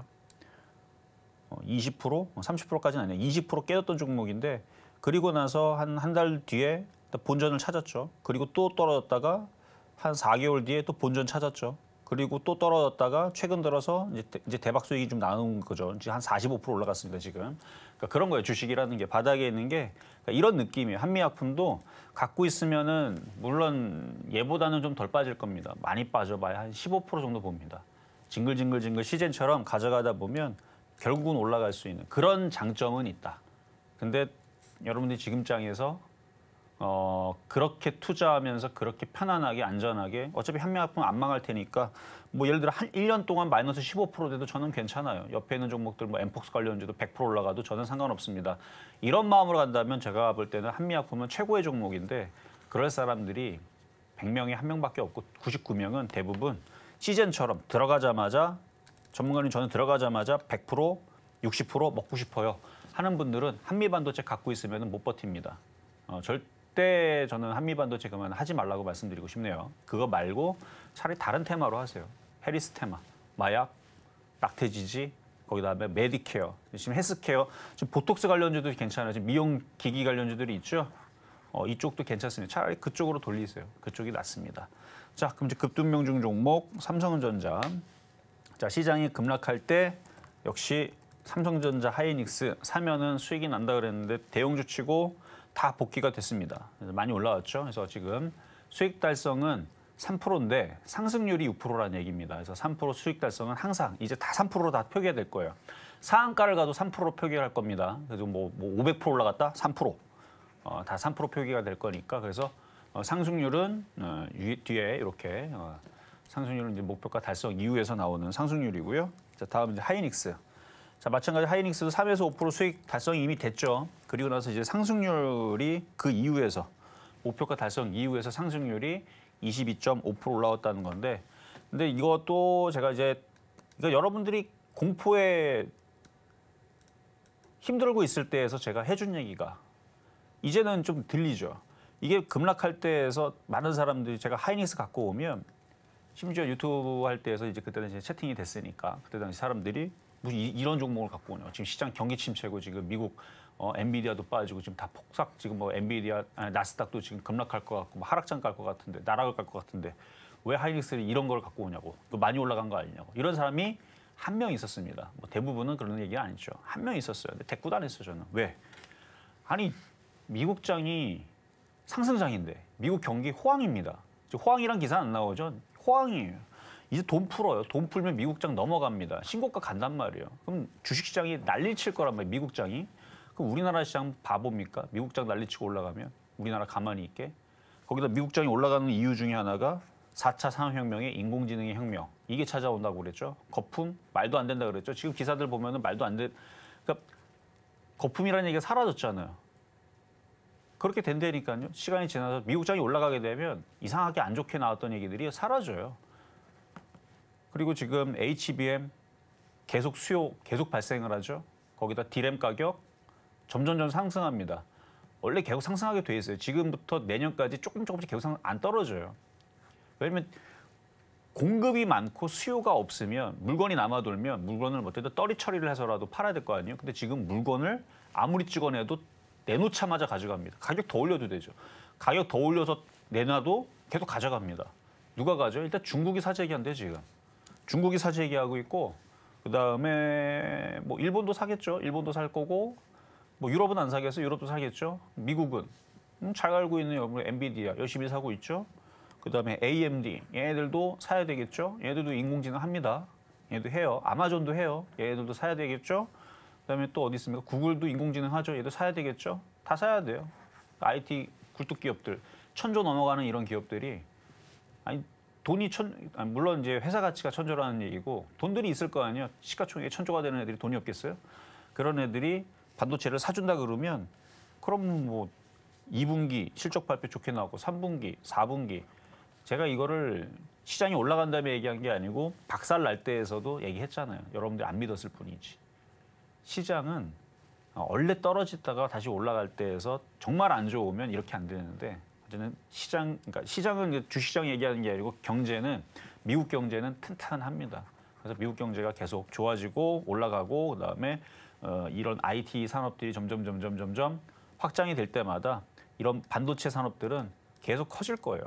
20%, 30%까지는 아니야20% 깨졌던 종목인데 그리고 나서 한 한 달 뒤에 본전을 찾았죠. 그리고 또 떨어졌다가 한 4개월 뒤에 또 본전 찾았죠. 그리고 또 떨어졌다가 최근 들어서 이제 대박 수익이 좀 나온 거죠. 지금 한 45% 올라갔습니다, 지금. 그러니까 그런 거예요. 주식이라는 게 바닥에 있는 게 그러니까 이런 느낌이에요. 한미약품도 갖고 있으면은 물론 얘보다는 좀 덜 빠질 겁니다. 많이 빠져봐야 한 15% 정도 봅니다. 징글징글징글 시즌처럼 가져가다 보면 결국은 올라갈 수 있는 그런 장점은 있다. 근데 여러분들이 지금 장에서 어, 그렇게 투자하면서 그렇게 편안하게 안전하게 어차피 한미약품 안 망할 테니까 뭐 예를 들어 한 일 년 동안 마이너스 15% 돼도 저는 괜찮아요. 옆에 있는 종목들 뭐 엠폭스 관련주도 100% 올라가도 저는 상관없습니다. 이런 마음으로 간다면 제가 볼 때는 한미아품은 최고의 종목인데 그럴 사람들이 100명에 한 명밖에 없고 99명은 대부분 시즌처럼 들어가자마자 전문가님 저는 들어가자마자 100% 60% 먹고 싶어요 하는 분들은 한미반도체 갖고 있으면 못 버팁니다. 어, 절, 그때 저는 한미반도 지금은 하지 말라고 말씀드리고 싶네요. 그거 말고 차라리 다른 테마로 하세요. 해리스 테마, 마약, 낙태지지, 거기 다음에 메디케어, 지금 헬스케어, 지금 보톡스 관련주도 괜찮아요. 지금 미용 기기 관련주들이 있죠. 어, 이쪽도 괜찮습니다. 차라리 그쪽으로 돌리세요. 그쪽이 낫습니다. 자, 그럼 이제 급등명중 종목 삼성전자. 자, 시장이 급락할 때 역시 삼성전자 하이닉스 사면은 수익이 난다 그랬는데 대형주 치고 다 복귀가 됐습니다. 많이 올라왔죠. 그래서 지금 수익 달성은 3%인데 상승률이 6라는 얘기입니다. 그래서 3% 수익 달성은 항상 이제 다 3%로 다 표기가 될 거예요. 상한가를 가도 3%로 표기할 겁니다. 그래서 뭐, 뭐500% 올라갔다 3%. 어, 다3% 표기가 될 거니까 그래서 어, 상승률은 어, 유, 뒤에 이렇게 어, 상승률은 이제 목표가 달성 이후에서 나오는 상승률이고요. 자, 다음 이제 하이닉스. 자, 마찬가지 하이닉스도 3에서 5% 수익 달성이 이미 됐죠. 그리고 나서 이제 상승률이 그 이후에서 목표가 달성 이후에서 상승률이 22.5% 올라왔다는 건데 근데 이것도 제가 이제 그러니까 여러분들이 공포에 힘들고 있을 때에서 제가 해준 얘기가 이제는 좀 들리죠. 이게 급락할 때에서 많은 사람들이 제가 하이닉스 갖고 오면 심지어 유튜브 할 때에서 이제 그때는 이제 채팅이 됐으니까 그때 당시 사람들이 무슨 뭐 이, 런 종목을 갖고 오냐. 지금 시장 경기 침체고 지금 미국 어, 엔비디아도 빠지고 지금 다 폭삭 지금 뭐 엔비디아 아니, 나스닥도 지금 급락할 것 같고 뭐 하락장 갈 것 같은데 나락을 갈 것 같은데 왜 하이닉스를 이런 걸 갖고 오냐고 또 그 많이 올라간 거 아니냐고 이런 사람이 한 명 있었습니다. 뭐 대부분은 그런 얘기 아니죠. 한 명 있었어요. 근데 대꾸도 안 했어요 저는. 왜? 아니 미국장이 상승장인데 미국 경기 호황입니다. 지금 호황이란 기사 안 나오죠? 호황이에요. 이제 돈 풀어요. 돈 풀면 미국장 넘어갑니다. 신고가 간단 말이에요. 그럼 주식시장이 난리칠 거란 말이에요. 미국장이. 그럼 우리나라 시장 바보입니까? 미국장 난리치고 올라가면 우리나라 가만히 있게. 거기다 미국장이 올라가는 이유 중에 하나가 4차 산업혁명의 인공지능의 혁명. 이게 찾아온다고 그랬죠. 거품? 말도 안 된다 그랬죠. 지금 기사들 보면은 말도 안 돼. 그러니까 거품이라는 얘기가 사라졌잖아요. 그렇게 된다니까요. 시간이 지나서 미국장이 올라가게 되면 이상하게 안 좋게 나왔던 얘기들이 사라져요. 그리고 지금 HBM 계속 수요 계속 발생을 하죠. 거기다 디램 가격 점점점 상승합니다. 원래 계속 상승하게 돼 있어요. 지금부터 내년까지 조금 조금씩 계속 상, 안 떨어져요. 왜냐면 공급이 많고 수요가 없으면 물건이 남아돌면 물건을 못해도 떨이 처리를 해서라도 팔아야 될 거 아니에요. 근데 지금 물건을 아무리 찍어내도 내놓자마자 가져갑니다. 가격 더 올려도 되죠. 가격 더 올려서 내놔도 계속 가져갑니다. 누가 가져? 일단 중국이 사재기한대 지금. 중국이 사지 얘기하고 있고 그다음에 뭐 일본도 사겠죠. 일본도 살 거고 뭐 유럽은 안 사겠어. 유럽도 사겠죠. 미국은 음, 잘 알고 있는 여러분 엔비디아 열심히 사고 있죠. 그다음에 AMD 얘네들도 사야 되겠죠. 얘네들도 인공지능 합니다. 얘도 해요. 아마존도 해요. 얘네들도 사야 되겠죠. 그다음에 또 어디 있습니까? 구글도 인공지능 하죠. 얘도 사야 되겠죠. 다 사야 돼요. IT 굴뚝 기업들 천조 넘어가는 이런 기업들이 아니 돈이 천 아, 물론 이제 회사 가치가 천조라는 얘기고 돈들이 있을 거 아니에요. 시가총액이 천조가 되는 애들이 돈이 없겠어요? 그런 애들이 반도체를 사준다 그러면 그럼 뭐 2분기 실적 발표 좋게 나왔고 3분기, 4분기 제가 이거를 시장이 올라간 다음에 얘기한 게 아니고 박살 날 때에서도 얘기했잖아요. 여러분들이 안 믿었을 뿐이지. 시장은 원래 떨어지다가 다시 올라갈 때에서 정말 안 좋으면 이렇게 안 되는데 때는 시장, 그러니까 시장은 주시장 얘기하는 게 아니고 경제는 미국 경제는 튼튼합니다. 그래서 미국 경제가 계속 좋아지고 올라가고 그다음에 어, 이런 IT 산업들이 점점 점점 점점 확장이 될 때마다 이런 반도체 산업들은 계속 커질 거예요.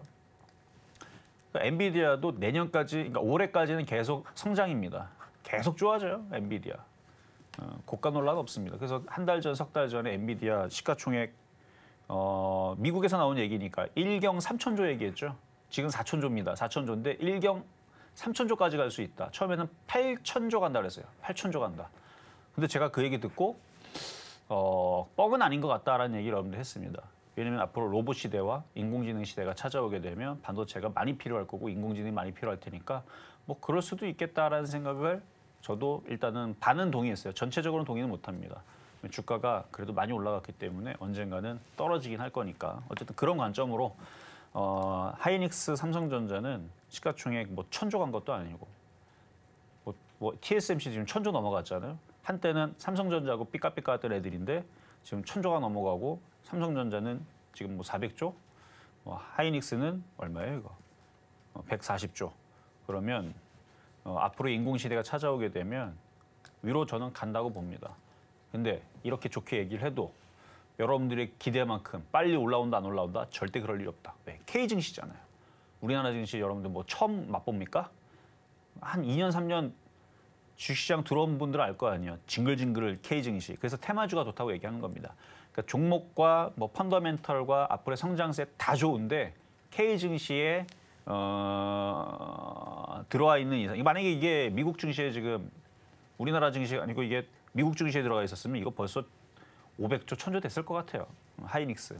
그러니까 엔비디아도 내년까지, 그러니까 올해까지는 계속 성장입니다. 계속 좋아져요, 엔비디아. 어, 고가 논란 없습니다. 그래서 한 달 전, 석 달 전에 엔비디아 시가총액 어, 미국에서 나온 얘기니까 1경 3천조 얘기했죠. 지금 4천조입니다. 4천조인데 1경 3천조까지 갈 수 있다. 처음에는 8천조 간다 그랬어요. 8천조 간다. 근데 제가 그 얘기 듣고 어, 뻥은 아닌 것 같다라는 얘기를 여러분들 했습니다. 왜냐면 앞으로 로봇 시대와 인공지능 시대가 찾아오게 되면 반도체가 많이 필요할 거고 인공지능이 많이 필요할 테니까 뭐 그럴 수도 있겠다라는 생각을 저도 일단은 반은 동의했어요. 전체적으로는 동의는 못합니다. 주가가 그래도 많이 올라갔기 때문에 언젠가는 떨어지긴 할 거니까 어쨌든 그런 관점으로 어, 하이닉스 삼성전자는 시가총액 뭐 천조 간 것도 아니고 뭐, 뭐 TSMC 지금 천조 넘어갔잖아요. 한때는 삼성전자하고 삐까삐까 했던 애들인데 지금 천조가 넘어가고 삼성전자는 지금 뭐 400조 뭐 하이닉스는 얼마예요 이거 140조 어, 그러면 어, 앞으로 인공시대가 찾아오게 되면 위로 저는 간다고 봅니다. 근데 이렇게 좋게 얘기를 해도 여러분들의 기대만큼 빨리 올라온다 안 올라온다 절대 그럴 일 없다. 왜? K 증시잖아요. 우리나라 증시 여러분들 뭐 처음 맛봅니까? 한 2년 3년 주시장 들어온 분들 알 거 아니에요. 징글징글 K 증시. 그래서 테마주가 좋다고 얘기하는 겁니다. 그러니까 종목과 뭐 펀더멘털과 앞으로의 성장세 다 좋은데 K 증시에 어... 들어와 있는 이상. 만약에 이게 미국 증시에 지금 우리나라 증시가 아니고 이게 미국 증시에 들어가 있었으면 이거 벌써 500조, 1000조 됐을 것 같아요. 하이닉스.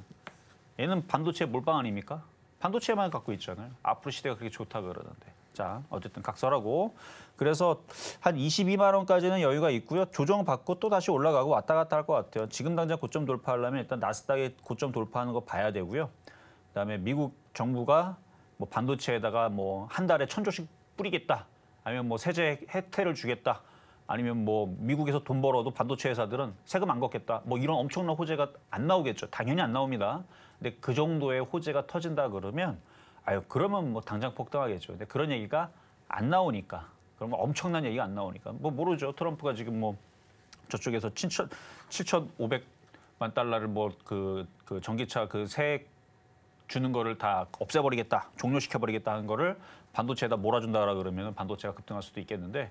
얘는 반도체 몰빵 아닙니까? 반도체만 갖고 있잖아요. 앞으로 시대가 그렇게 좋다 그러는데. 자, 어쨌든 각설하고 그래서 한 22만 원까지는 여유가 있고요. 조정 받고 또 다시 올라가고 왔다 갔다 할 것 같아요. 지금 당장 고점 돌파하려면 일단 나스닥에 고점 돌파하는 거 봐야 되고요. 그다음에 미국 정부가 뭐 반도체에다가 뭐 한 달에 천조씩 뿌리겠다. 아니면 뭐 세제 혜택을 주겠다. 아니면 뭐 미국에서 돈 벌어도 반도체 회사들은 세금 안 걷겠다. 뭐 이런 엄청난 호재가 안 나오겠죠. 당연히 안 나옵니다. 근데 그 정도의 호재가 터진다 그러면 아유 그러면 뭐 당장 폭등하겠죠. 근데 그런 얘기가 안 나오니까 그런거 엄청난 얘기가 안 나오니까 뭐 모르죠. 트럼프가 지금 뭐 저쪽에서 7천 7,500만 달러를 뭐그그 그 전기차 그 세액 주는 거를 다 없애버리겠다, 종료시켜버리겠다 하는 거를 반도체에다 몰아준다라 그러면 반도체가 급등할 수도 있겠는데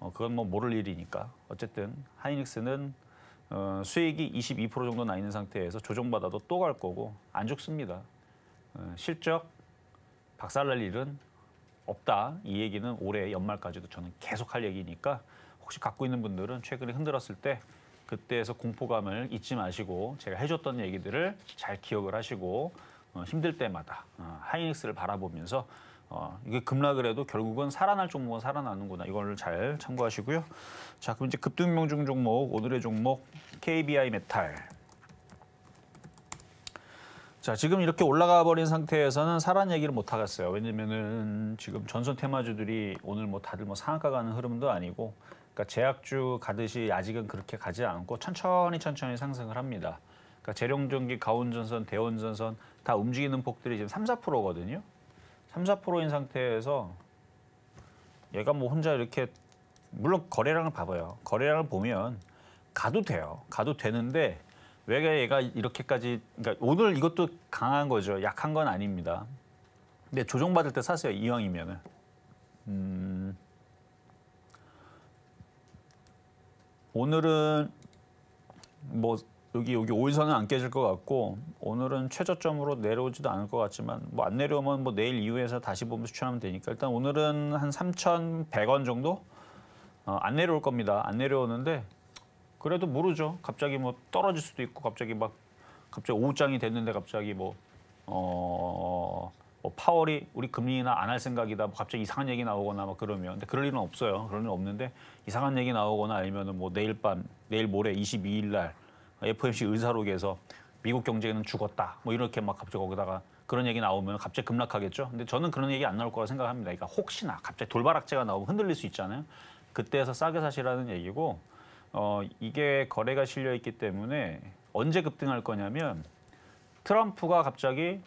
어, 그건 뭐 모를 일이니까 어쨌든 하이닉스는 어, 수익이 22% 정도 나 있는 상태에서 조정받아도 또 갈 거고 안 죽습니다. 어, 실적 박살날 일은 없다. 이 얘기는 올해 연말까지도 저는 계속 할 얘기니까 혹시 갖고 있는 분들은 최근에 흔들었을 때 그때에서 공포감을 잊지 마시고 제가 해줬던 얘기들을 잘 기억을 하시고 어, 힘들 때마다 어, 하이닉스를 바라보면서 어, 이게 급락을 해도 결국은 살아날 종목은 살아나는구나. 이걸 잘 참고하시고요. 자, 그럼 이제 급등명중 종목, 오늘의 종목 KBI 메탈. 자, 지금 이렇게 올라가 버린 상태에서는 살아난 얘기를 못 하겠어요. 왜냐면은 지금 전선 테마주들이 오늘 뭐 다들 뭐 상한가 가는 흐름도 아니고 그러니까 제약주 가듯이 아직은 그렇게 가지 않고 천천히 천천히 상승을 합니다. 그러니까 재룡전기, 가온전선, 대원전선 다 움직이는 폭들이 지금 3, 4%거든요. 3, 4%인 상태에서 얘가 뭐 혼자 이렇게 물론 거래량을 봐봐요. 거래량을 보면 가도 돼요. 가도 되는데 왜 얘가 이렇게까지 그러니까 오늘 이것도 강한 거죠. 약한 건 아닙니다. 근데 조정받을 때 사세요. 이왕이면은. 음, 오늘은 뭐 여기 여기 오일선은 안 깨질 것 같고 오늘은 최저점으로 내려오지도 않을 것 같지만 뭐 안 내려오면 뭐 내일 이후에서 다시 보면 추천하면 되니까 일단 오늘은 한 3,100원 정도 어, 안 내려올 겁니다. 안 내려오는데 그래도 모르죠. 갑자기 뭐 떨어질 수도 있고 갑자기 막 갑자기 오후장이 됐는데 갑자기 뭐 어. 뭐 파월이 우리 금리나 안 할 생각이다. 뭐 갑자기 이상한 얘기 나오거나 막 그러면 근데 그럴 일은 없어요. 그럴 일은 없는데 이상한 얘기 나오거나 아니면은 뭐 내일 밤, 내일 모레 22일 날 FOMC 의사록에서 미국 경제는 죽었다. 뭐 이렇게 막 갑자기 거기다가 그런 얘기 나오면 갑자기 급락하겠죠. 근데 저는 그런 얘기 안 나올 거라 생각합니다. 그러니까 혹시나 갑자기 돌발악재가 나오면 흔들릴 수 있잖아요. 그때에서 싸게 사시라는 얘기고 어 이게 거래가 실려 있기 때문에 언제 급등할 거냐면 트럼프가 갑자기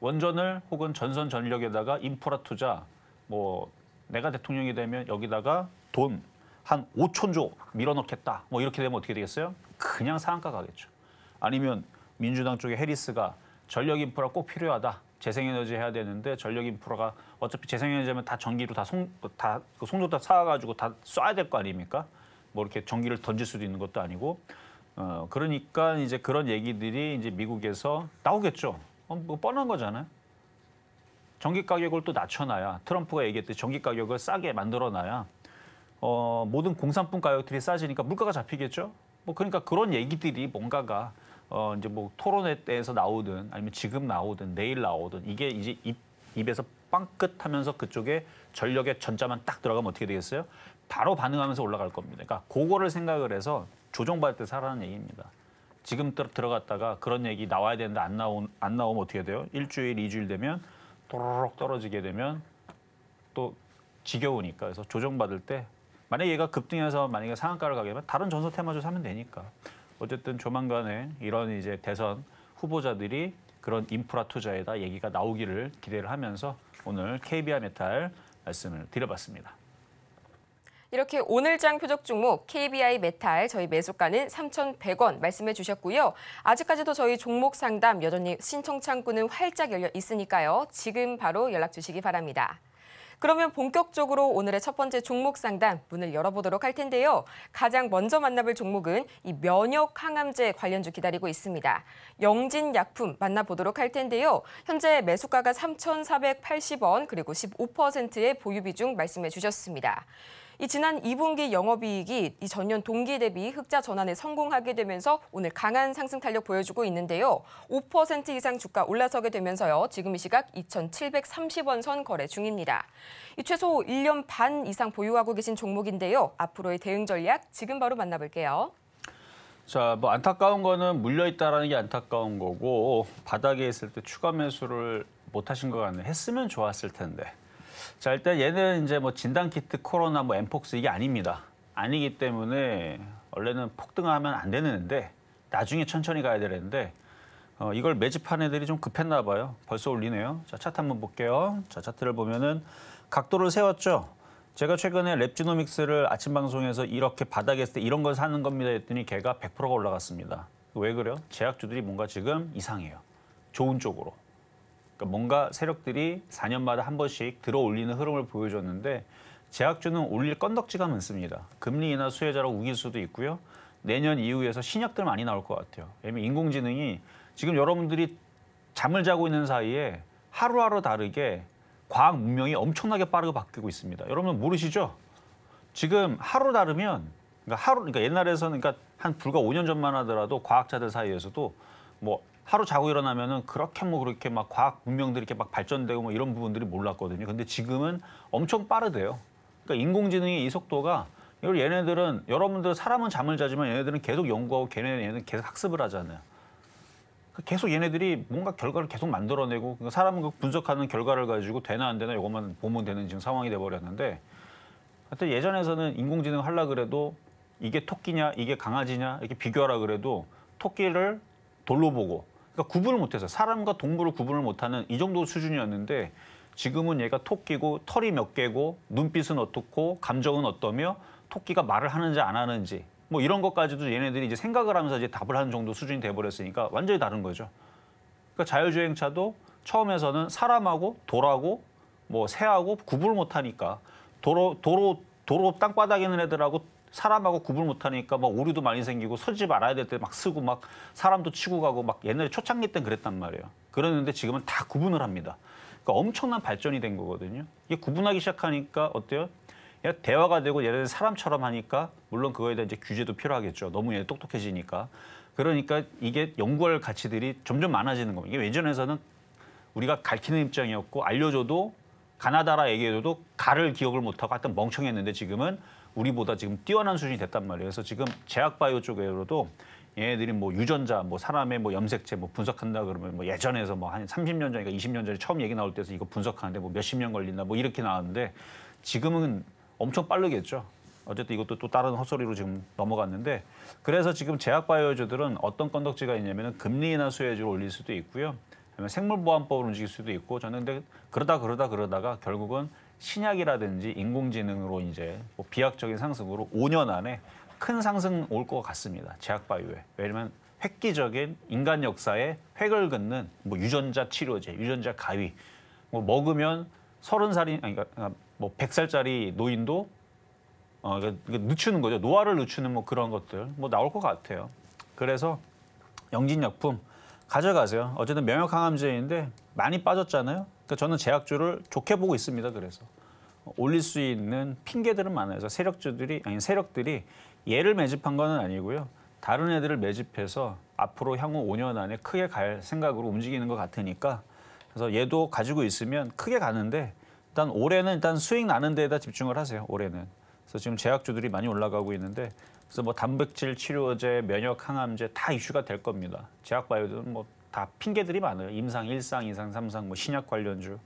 원전을 혹은 전선 전력에다가 인프라 투자 뭐 내가 대통령이 되면 여기다가 돈 한 5천조 밀어넣겠다. 뭐 이렇게 되면 어떻게 되겠어요? 그냥 상한가 가겠죠. 아니면 민주당 쪽에 해리스가 전력 인프라 꼭 필요하다. 재생에너지 해야 되는데 전력 인프라가 어차피 재생에너지면 다 전기로 다 송다 그 송도 다 쌓아가지고 다 쏴야 될 거 아닙니까? 뭐 이렇게 전기를 던질 수도 있는 것도 아니고 어 그러니까 이제 그런 얘기들이 이제 미국에서 나오겠죠. 어, 뭐 뻔한 거잖아요. 전기 가격을 또 낮춰놔야 트럼프가 얘기했듯이 전기 가격을 싸게 만들어놔야 어, 모든 공산품 가격들이 싸지니까 물가가 잡히겠죠. 뭐 그러니까 그런 얘기들이 뭔가가 어 이제 뭐 토론회 때에서 나오든 아니면 지금 나오든 내일 나오든 이게 이제 입, 입에서 빵끝 하면서 그쪽에 전력의 전자만 딱 들어가면 어떻게 되겠어요? 바로 반응하면서 올라갈 겁니다. 그러니까 그거를 생각을 해서 조정받을 때 사라는 얘기입니다. 지금 들어갔다가 그런 얘기 나와야 되는데 안, 나온, 안 나오면 어떻게 돼요? 일주일, 이주일 되면 또로록 떨어지게 되면 또 지겨우니까 그래서 조정받을 때 만약 얘가 급등해서 만약에 상한가를 가게 되면 다른 전소 테마주 사면 되니까. 어쨌든 조만간에 이런 이제 대선 후보자들이 그런 인프라 투자에다 얘기가 나오기를 기대를 하면서 오늘 KBR 메탈 말씀을 드려봤습니다. 이렇게 오늘장 표적 종목 KBI 메탈 저희 매수가는 3,100원 말씀해 주셨고요. 아직까지도 저희 종목 상담 여전히 신청 창구는 활짝 열려 있으니까요. 지금 바로 연락 주시기 바랍니다. 그러면 본격적으로 오늘의 첫 번째 종목 상담 문을 열어보도록 할 텐데요. 가장 먼저 만나볼 종목은 이 면역 항암제 관련주 기다리고 있습니다. 영진 약품 만나보도록 할 텐데요. 현재 매수가가 3,480원 그리고 15%의 보유 비중 말씀해 주셨습니다. 이 지난 2분기 영업이익이 이 전년 동기 대비 흑자 전환에 성공하게 되면서 오늘 강한 상승 탄력 보여주고 있는데요. 5% 이상 주가 올라서게 되면서요. 지금 이 시각 2,730원 선 거래 중입니다. 이 최소 1년 반 이상 보유하고 계신 종목인데요. 앞으로의 대응 전략 지금 바로 만나볼게요. 자, 뭐 안타까운 거는 물려 있다라는 게 안타까운 거고 바닥에 있을 때 추가 매수를 못 하신 거 같네요. 했으면 좋았을 텐데. 자 일단 얘는 이제 뭐 진단 키트 코로나 뭐 엠폭스 이게 아닙니다. 아니기 때문에 원래는 폭등하면 안 되는데 나중에 천천히 가야 되는데 어, 이걸 매집한 애들이 좀 급했나 봐요. 벌써 올리네요. 자 차트 한번 볼게요. 자 차트를 보면은 각도를 세웠죠. 제가 최근에 랩지노믹스를 아침 방송에서 이렇게 바닥에 있 이런 걸 사는 겁니다 했더니 걔가 100%가 올라갔습니다. 왜 그래요? 제약주들이 뭔가 지금 이상해요. 좋은 쪽으로. 그러니까 뭔가 세력들이 4년마다 한 번씩 들어올리는 흐름을 보여줬는데 재학주는 올릴 건덕지가 많습니다. 금리 인하 수혜자로 우길 수도 있고요. 내년 이후에서 신약들 많이 나올 것 같아요. 왜냐면 인공지능이 지금 여러분들이 잠을 자고 있는 사이에 하루하루 다르게 과학 문명이 엄청나게 빠르게 바뀌고 있습니다. 여러분 모르시죠? 지금 하루 다르면 그러니까 하루 그러니까 옛날에서는 그러니까 한 불과 5년 전만 하더라도 과학자들 사이에서도 뭐 하루 자고 일어나면은 그렇게 뭐 그렇게 막 과학 문명들이 이렇게 막 발전되고 뭐 이런 부분들이 몰랐거든요. 근데 지금은 엄청 빠르대요. 그러니까 인공지능의 이 속도가 이걸 얘네들은 여러분들 사람은 잠을 자지만 얘네들은 계속 연구하고 걔네 얘네는 계속 학습을 하잖아요. 그러니까 계속 얘네들이 뭔가 결과를 계속 만들어내고 그러니까 사람은 그 분석하는 결과를 가지고 되나 안 되나 이것만 보면 되는 지금 상황이 돼버렸는데 하여튼 예전에서는 인공지능 할라 그래도 이게 토끼냐 이게 강아지냐 이렇게 비교하라 그래도 토끼를 돌로 보고 그러니까 구분을 못해서 사람과 동물을 구분을 못하는 이 정도 수준이었는데 지금은 얘가 토끼고 털이 몇 개고 눈빛은 어떻고 감정은 어떠며 토끼가 말을 하는지 안 하는지 뭐 이런 것까지도 얘네들이 이제 생각을 하면서 이제 답을 하는 정도 수준이 돼버렸으니까 완전히 다른 거죠. 그러니까 자율주행차도 처음에서는 사람하고 돌하고 뭐 새하고 구분을 못하니까 도로 도로 도로 땅바닥에 있는 애들하고 사람하고 구분 못하니까 막 오류도 많이 생기고 서지 말아야 될 때 막 쓰고 막 사람도 치고 가고 막 옛날에 초창기 땐 그랬단 말이에요. 그러는데 지금은 다 구분을 합니다. 그러니까 엄청난 발전이 된 거거든요. 이게 구분하기 시작하니까 어때요? 대화가 되고 예를 들 사람처럼 하니까 물론 그거에 대한 이제 규제도 필요하겠죠. 너무 얘 똑똑해지니까. 그러니까 이게 연구할 가치들이 점점 많아지는 겁니다. 이게 예전에서는 우리가 가르치는 입장이었고 알려줘도 가나다라 얘기해줘도 가를 기억을 못하고 하여튼 멍청했는데 지금은 우리보다 지금 뛰어난 수준이 됐단 말이에요. 그래서 지금 제약바이오 쪽으로도 얘네들이 뭐 유전자, 뭐 사람의 뭐 염색체 뭐 분석한다 그러면 뭐 예전에서 뭐 한 30년 전인가 20년 전에 처음 얘기 나올 때서 이거 분석하는데 뭐 몇십 년 걸린다 뭐 이렇게 나왔는데 지금은 엄청 빠르겠죠. 어쨌든 이것도 또 다른 헛소리로 지금 넘어갔는데 그래서 지금 제약바이오주들은 어떤 건덕지가 있냐면 금리 나 수혜주를 올릴 수도 있고요. 생물보안법을 움직일 수도 있고 저는 근데 그러다 그러다 그러다가 결국은 신약이라든지 인공지능으로 이제 뭐 비약적인 상승으로 5년 안에 큰 상승 올 것 같습니다. 제약바이오에. 왜냐면 획기적인 인간 역사에 획을 긋는 뭐 유전자 치료제, 유전자 가위. 뭐 먹으면 서른 살이 아니 그러니까, 그러니까 뭐 100살짜리 노인도 어 그러니까 늦추는 거죠. 노화를 늦추는 뭐 그런 것들 뭐 나올 것 같아요. 그래서 영진약품 가져가세요. 어쨌든 면역항암제인데 많이 빠졌잖아요. 그러니까 저는 제약주를 좋게 보고 있습니다. 그래서 올릴 수 있는 핑계들은 많아요. 그래서 세력주들이 아니 세력들이 얘를 매집한 거는 아니고요. 다른 애들을 매집해서 앞으로 향후 5년 안에 크게 갈 생각으로 움직이는 것 같으니까 그래서 얘도 가지고 있으면 크게 가는데 일단 올해는 일단 수익 나는 데에다 집중을 하세요. 올해는. 그래서 지금 제약주들이 많이 올라가고 있는데 그래서 뭐 단백질 치료제, 면역 항암제 다 이슈가 될 겁니다. 제약 바이오도 뭐다 핑계들이 많아요. 임상 일상이상삼상뭐 신약 관련주.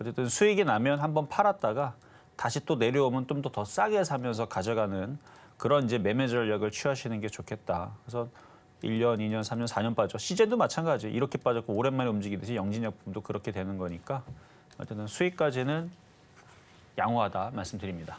어쨌든 수익이 나면 한번 팔았다가 다시 또 내려오면 좀 더 싸게 사면서 가져가는 그런 이제 매매 전략을 취하시는 게 좋겠다. 그래서 1년, 2년, 3년, 4년 빠져. 시젠도 마찬가지. 이렇게 빠졌고 오랜만에 움직이듯이 영진약품도 그렇게 되는 거니까 어쨌든 수익까지는 양호하다 말씀드립니다.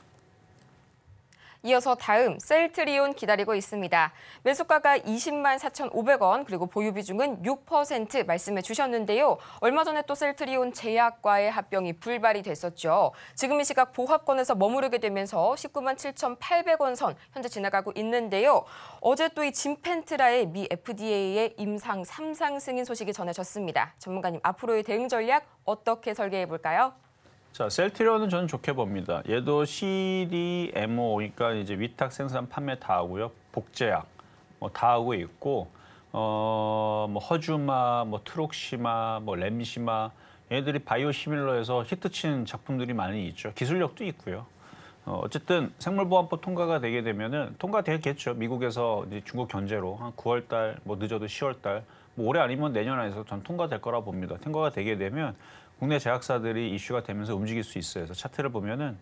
이어서 다음 셀트리온 기다리고 있습니다. 매수가가 20만 4,500원 그리고 보유 비중은 6% 말씀해 주셨는데요. 얼마 전에 또 셀트리온 제약과의 합병이 불발이 됐었죠. 지금 이 시각 보합권에서 머무르게 되면서 19만 7,800원 선 현재 지나가고 있는데요. 어제 또 이 짐펜트라의 미 FDA의 임상 3상 승인 소식이 전해졌습니다. 전문가님 앞으로의 대응 전략 어떻게 설계해 볼까요? 자, 셀트리온은 저는 좋게 봅니다. 얘도 CDMO, 그러니까 이제 위탁 생산 판매 다 하고요. 복제약 뭐 다 하고 있고 어, 뭐 허주마, 뭐 트록시마, 뭐 램시마 얘들이 바이오 시밀러에서 히트친 작품들이 많이 있죠. 기술력도 있고요. 어, 어쨌든 생물보안법 통과가 되게 되면은 통과되겠죠. 미국에서 이제 중국 견제로 한 9월 달, 뭐 늦어도 10월 달, 뭐 올해 아니면 내년 안에서 전 통과될 거라 봅니다. 통과가 되게 되면 국내 제약사들이 이슈가 되면서 움직일 수 있어요. 그래서 차트를 보면은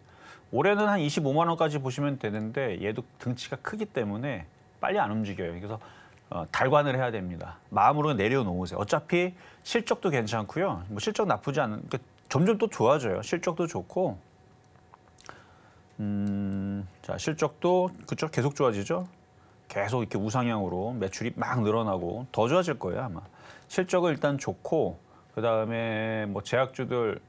올해는 한 25만 원까지 보시면 되는데 얘도 등치가 크기 때문에 빨리 안 움직여요. 그래서 어, 달관을 해야 됩니다. 마음으로 내려놓으세요. 어차피 실적도 괜찮고요. 뭐 실적 나쁘지 않은 그러니까 점점 또 좋아져요. 실적도 좋고 음, 자 실적도 그쵸 계속 좋아지죠. 계속 이렇게 우상향으로 매출이 막 늘어나고 더 좋아질 거예요 아마. 실적은 일단 좋고 그다음에 뭐 제약주들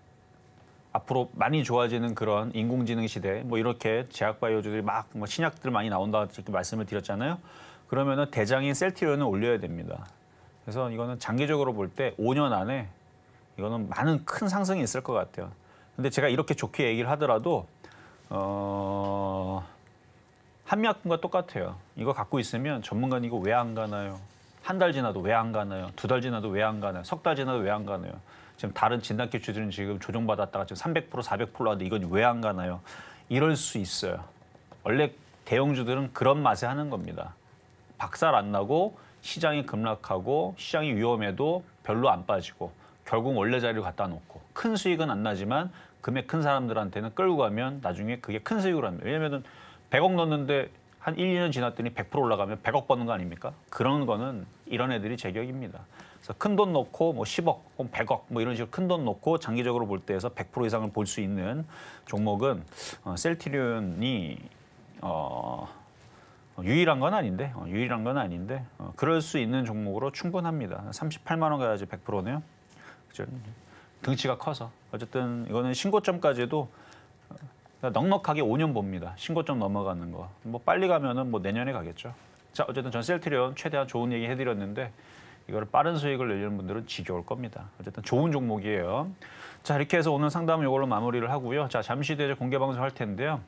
앞으로 많이 좋아지는 그런 인공지능 시대 뭐 이렇게 제약 바이오주들이 막 뭐 신약들 많이 나온다 이렇게 말씀을 드렸잖아요. 그러면은 대장인 셀티오는 올려야 됩니다. 그래서 이거는 장기적으로 볼 때 5년 안에 이거는 많은 큰 상승이 있을 것 같아요. 근데 제가 이렇게 좋게 얘기를 하더라도 어... 한미약품과 똑같아요. 이거 갖고 있으면 전문가는 이거 왜 안 가나요? 한달 지나도 왜 안 가나요? 두 달 지나도 왜 안 가나요? 석 달 지나도 왜 안 가나요? 지금 다른 진단 키준들은 지금 조정받았다가 지금 300% 400% 하는데 이건 왜 안 가나요? 이럴 수 있어요. 원래 대형주들은 그런 맛에 하는 겁니다. 박살 안 나고 시장이 급락하고 시장이 위험해도 별로 안 빠지고 결국 원래 자리를 갖다 놓고 큰 수익은 안 나지만 금액 큰 사람들한테는 끌고 가면 나중에 그게 큰수익을 합니다. 왜냐면은 100억 넣었는데 한 1, 2년 지났더니 100% 올라가면 100억 버는 거 아닙니까? 그런 거는 이런 애들이 제격입니다. 그래서 큰 돈 넣고 뭐 10억, 100억 뭐 이런 식으로 큰 돈 넣고 장기적으로 볼 때에서 100% 이상을 볼 수 있는 종목은 어, 셀티리온이 어, 유일한 건 아닌데 어, 유일한 건 아닌데 어, 그럴 수 있는 종목으로 충분합니다. 38만 원 가야지 100%네요. 그죠? 등치가 커서 어쨌든 이거는 신고점까지도 넉넉하게 5년 봅니다. 신고 좀 넘어가는 거. 뭐 빨리 가면은 뭐 내년에 가겠죠. 자, 어쨌든 전 셀트리온 최대한 좋은 얘기 해드렸는데 이거를 빠른 수익을 내려는 분들은 지겨울 겁니다. 어쨌든 좋은 종목이에요. 자, 이렇게 해서 오늘 상담은 이걸로 마무리를 하고요. 자, 잠시 뒤에 공개 방송 할 텐데요.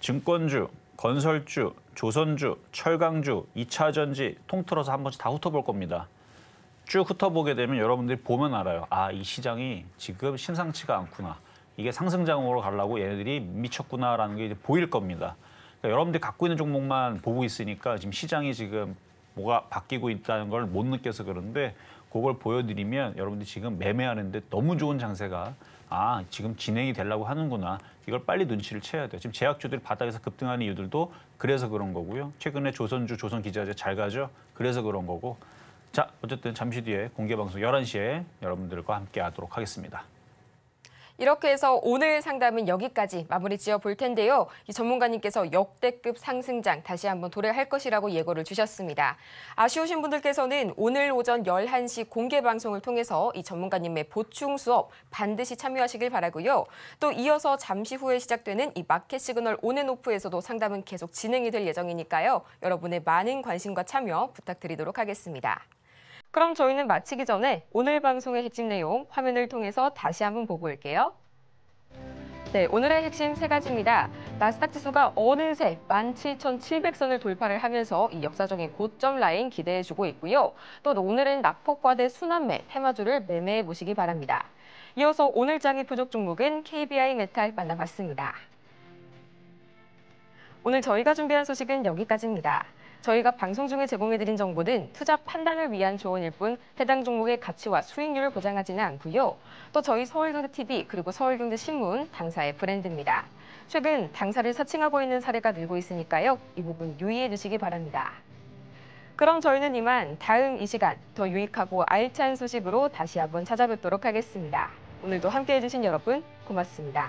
증권주, 건설주, 조선주, 철강주, 2차전지 통틀어서 한 번씩 다 훑어볼 겁니다. 쭉 훑어보게 되면 여러분들이 보면 알아요. 아, 이 시장이 지금 심상치가 않구나. 이게 상승장으로 가려고 얘네들이 미쳤구나라는 게 이제 보일 겁니다. 그러니까 여러분들이 갖고 있는 종목만 보고 있으니까 지금 시장이 지금 뭐가 바뀌고 있다는 걸 못 느껴서 그런데 그걸 보여드리면 여러분들이 지금 매매하는데 너무 좋은 장세가 아 지금 진행이 되려고 하는구나 이걸 빨리 눈치를 채야 돼요. 지금 제약주들이 바닥에서 급등하는 이유들도 그래서 그런 거고요. 최근에 조선주 조선 기자재 잘 가죠. 그래서 그런 거고. 자 어쨌든 잠시 뒤에 공개 방송 11시에 여러분들과 함께 하도록 하겠습니다. 이렇게 해서 오늘 상담은 여기까지 마무리 지어 볼 텐데요. 이 전문가님께서 역대급 상승장 다시 한번 도래할 것이라고 예고를 주셨습니다. 아쉬우신 분들께서는 오늘 오전 11시 공개 방송을 통해서 이 전문가님의 보충 수업 반드시 참여하시길 바라고요. 또 이어서 잠시 후에 시작되는 이 마켓 시그널 온앤오프에서도 상담은 계속 진행이 될 예정이니까요. 여러분의 많은 관심과 참여 부탁드리도록 하겠습니다. 그럼 저희는 마치기 전에 오늘 방송의 핵심 내용 화면을 통해서 다시 한번 보고 올게요. 네, 오늘의 핵심 세 가지입니다. 나스닥 지수가 어느새 17,700선을 돌파를 하면서 이 역사적인 고점 라인 기대해주고 있고요. 또 오늘은 낙폭과대 순환매 테마주를 매매해 보시기 바랍니다. 이어서 오늘 장의 부족 종목은 KBI 메탈 만나봤습니다. 오늘 저희가 준비한 소식은 여기까지입니다. 저희가 방송 중에 제공해드린 정보는 투자 판단을 위한 조언일 뿐 해당 종목의 가치와 수익률을 보장하지는 않고요. 또 저희 서울경제TV 그리고 서울경제신문 당사의 브랜드입니다. 최근 당사를 사칭하고 있는 사례가 늘고 있으니까요. 이 부분 유의해 주시기 바랍니다. 그럼 저희는 이만 다음 이 시간 더 유익하고 알찬 소식으로 다시 한번 찾아뵙도록 하겠습니다. 오늘도 함께해 주신 여러분 고맙습니다.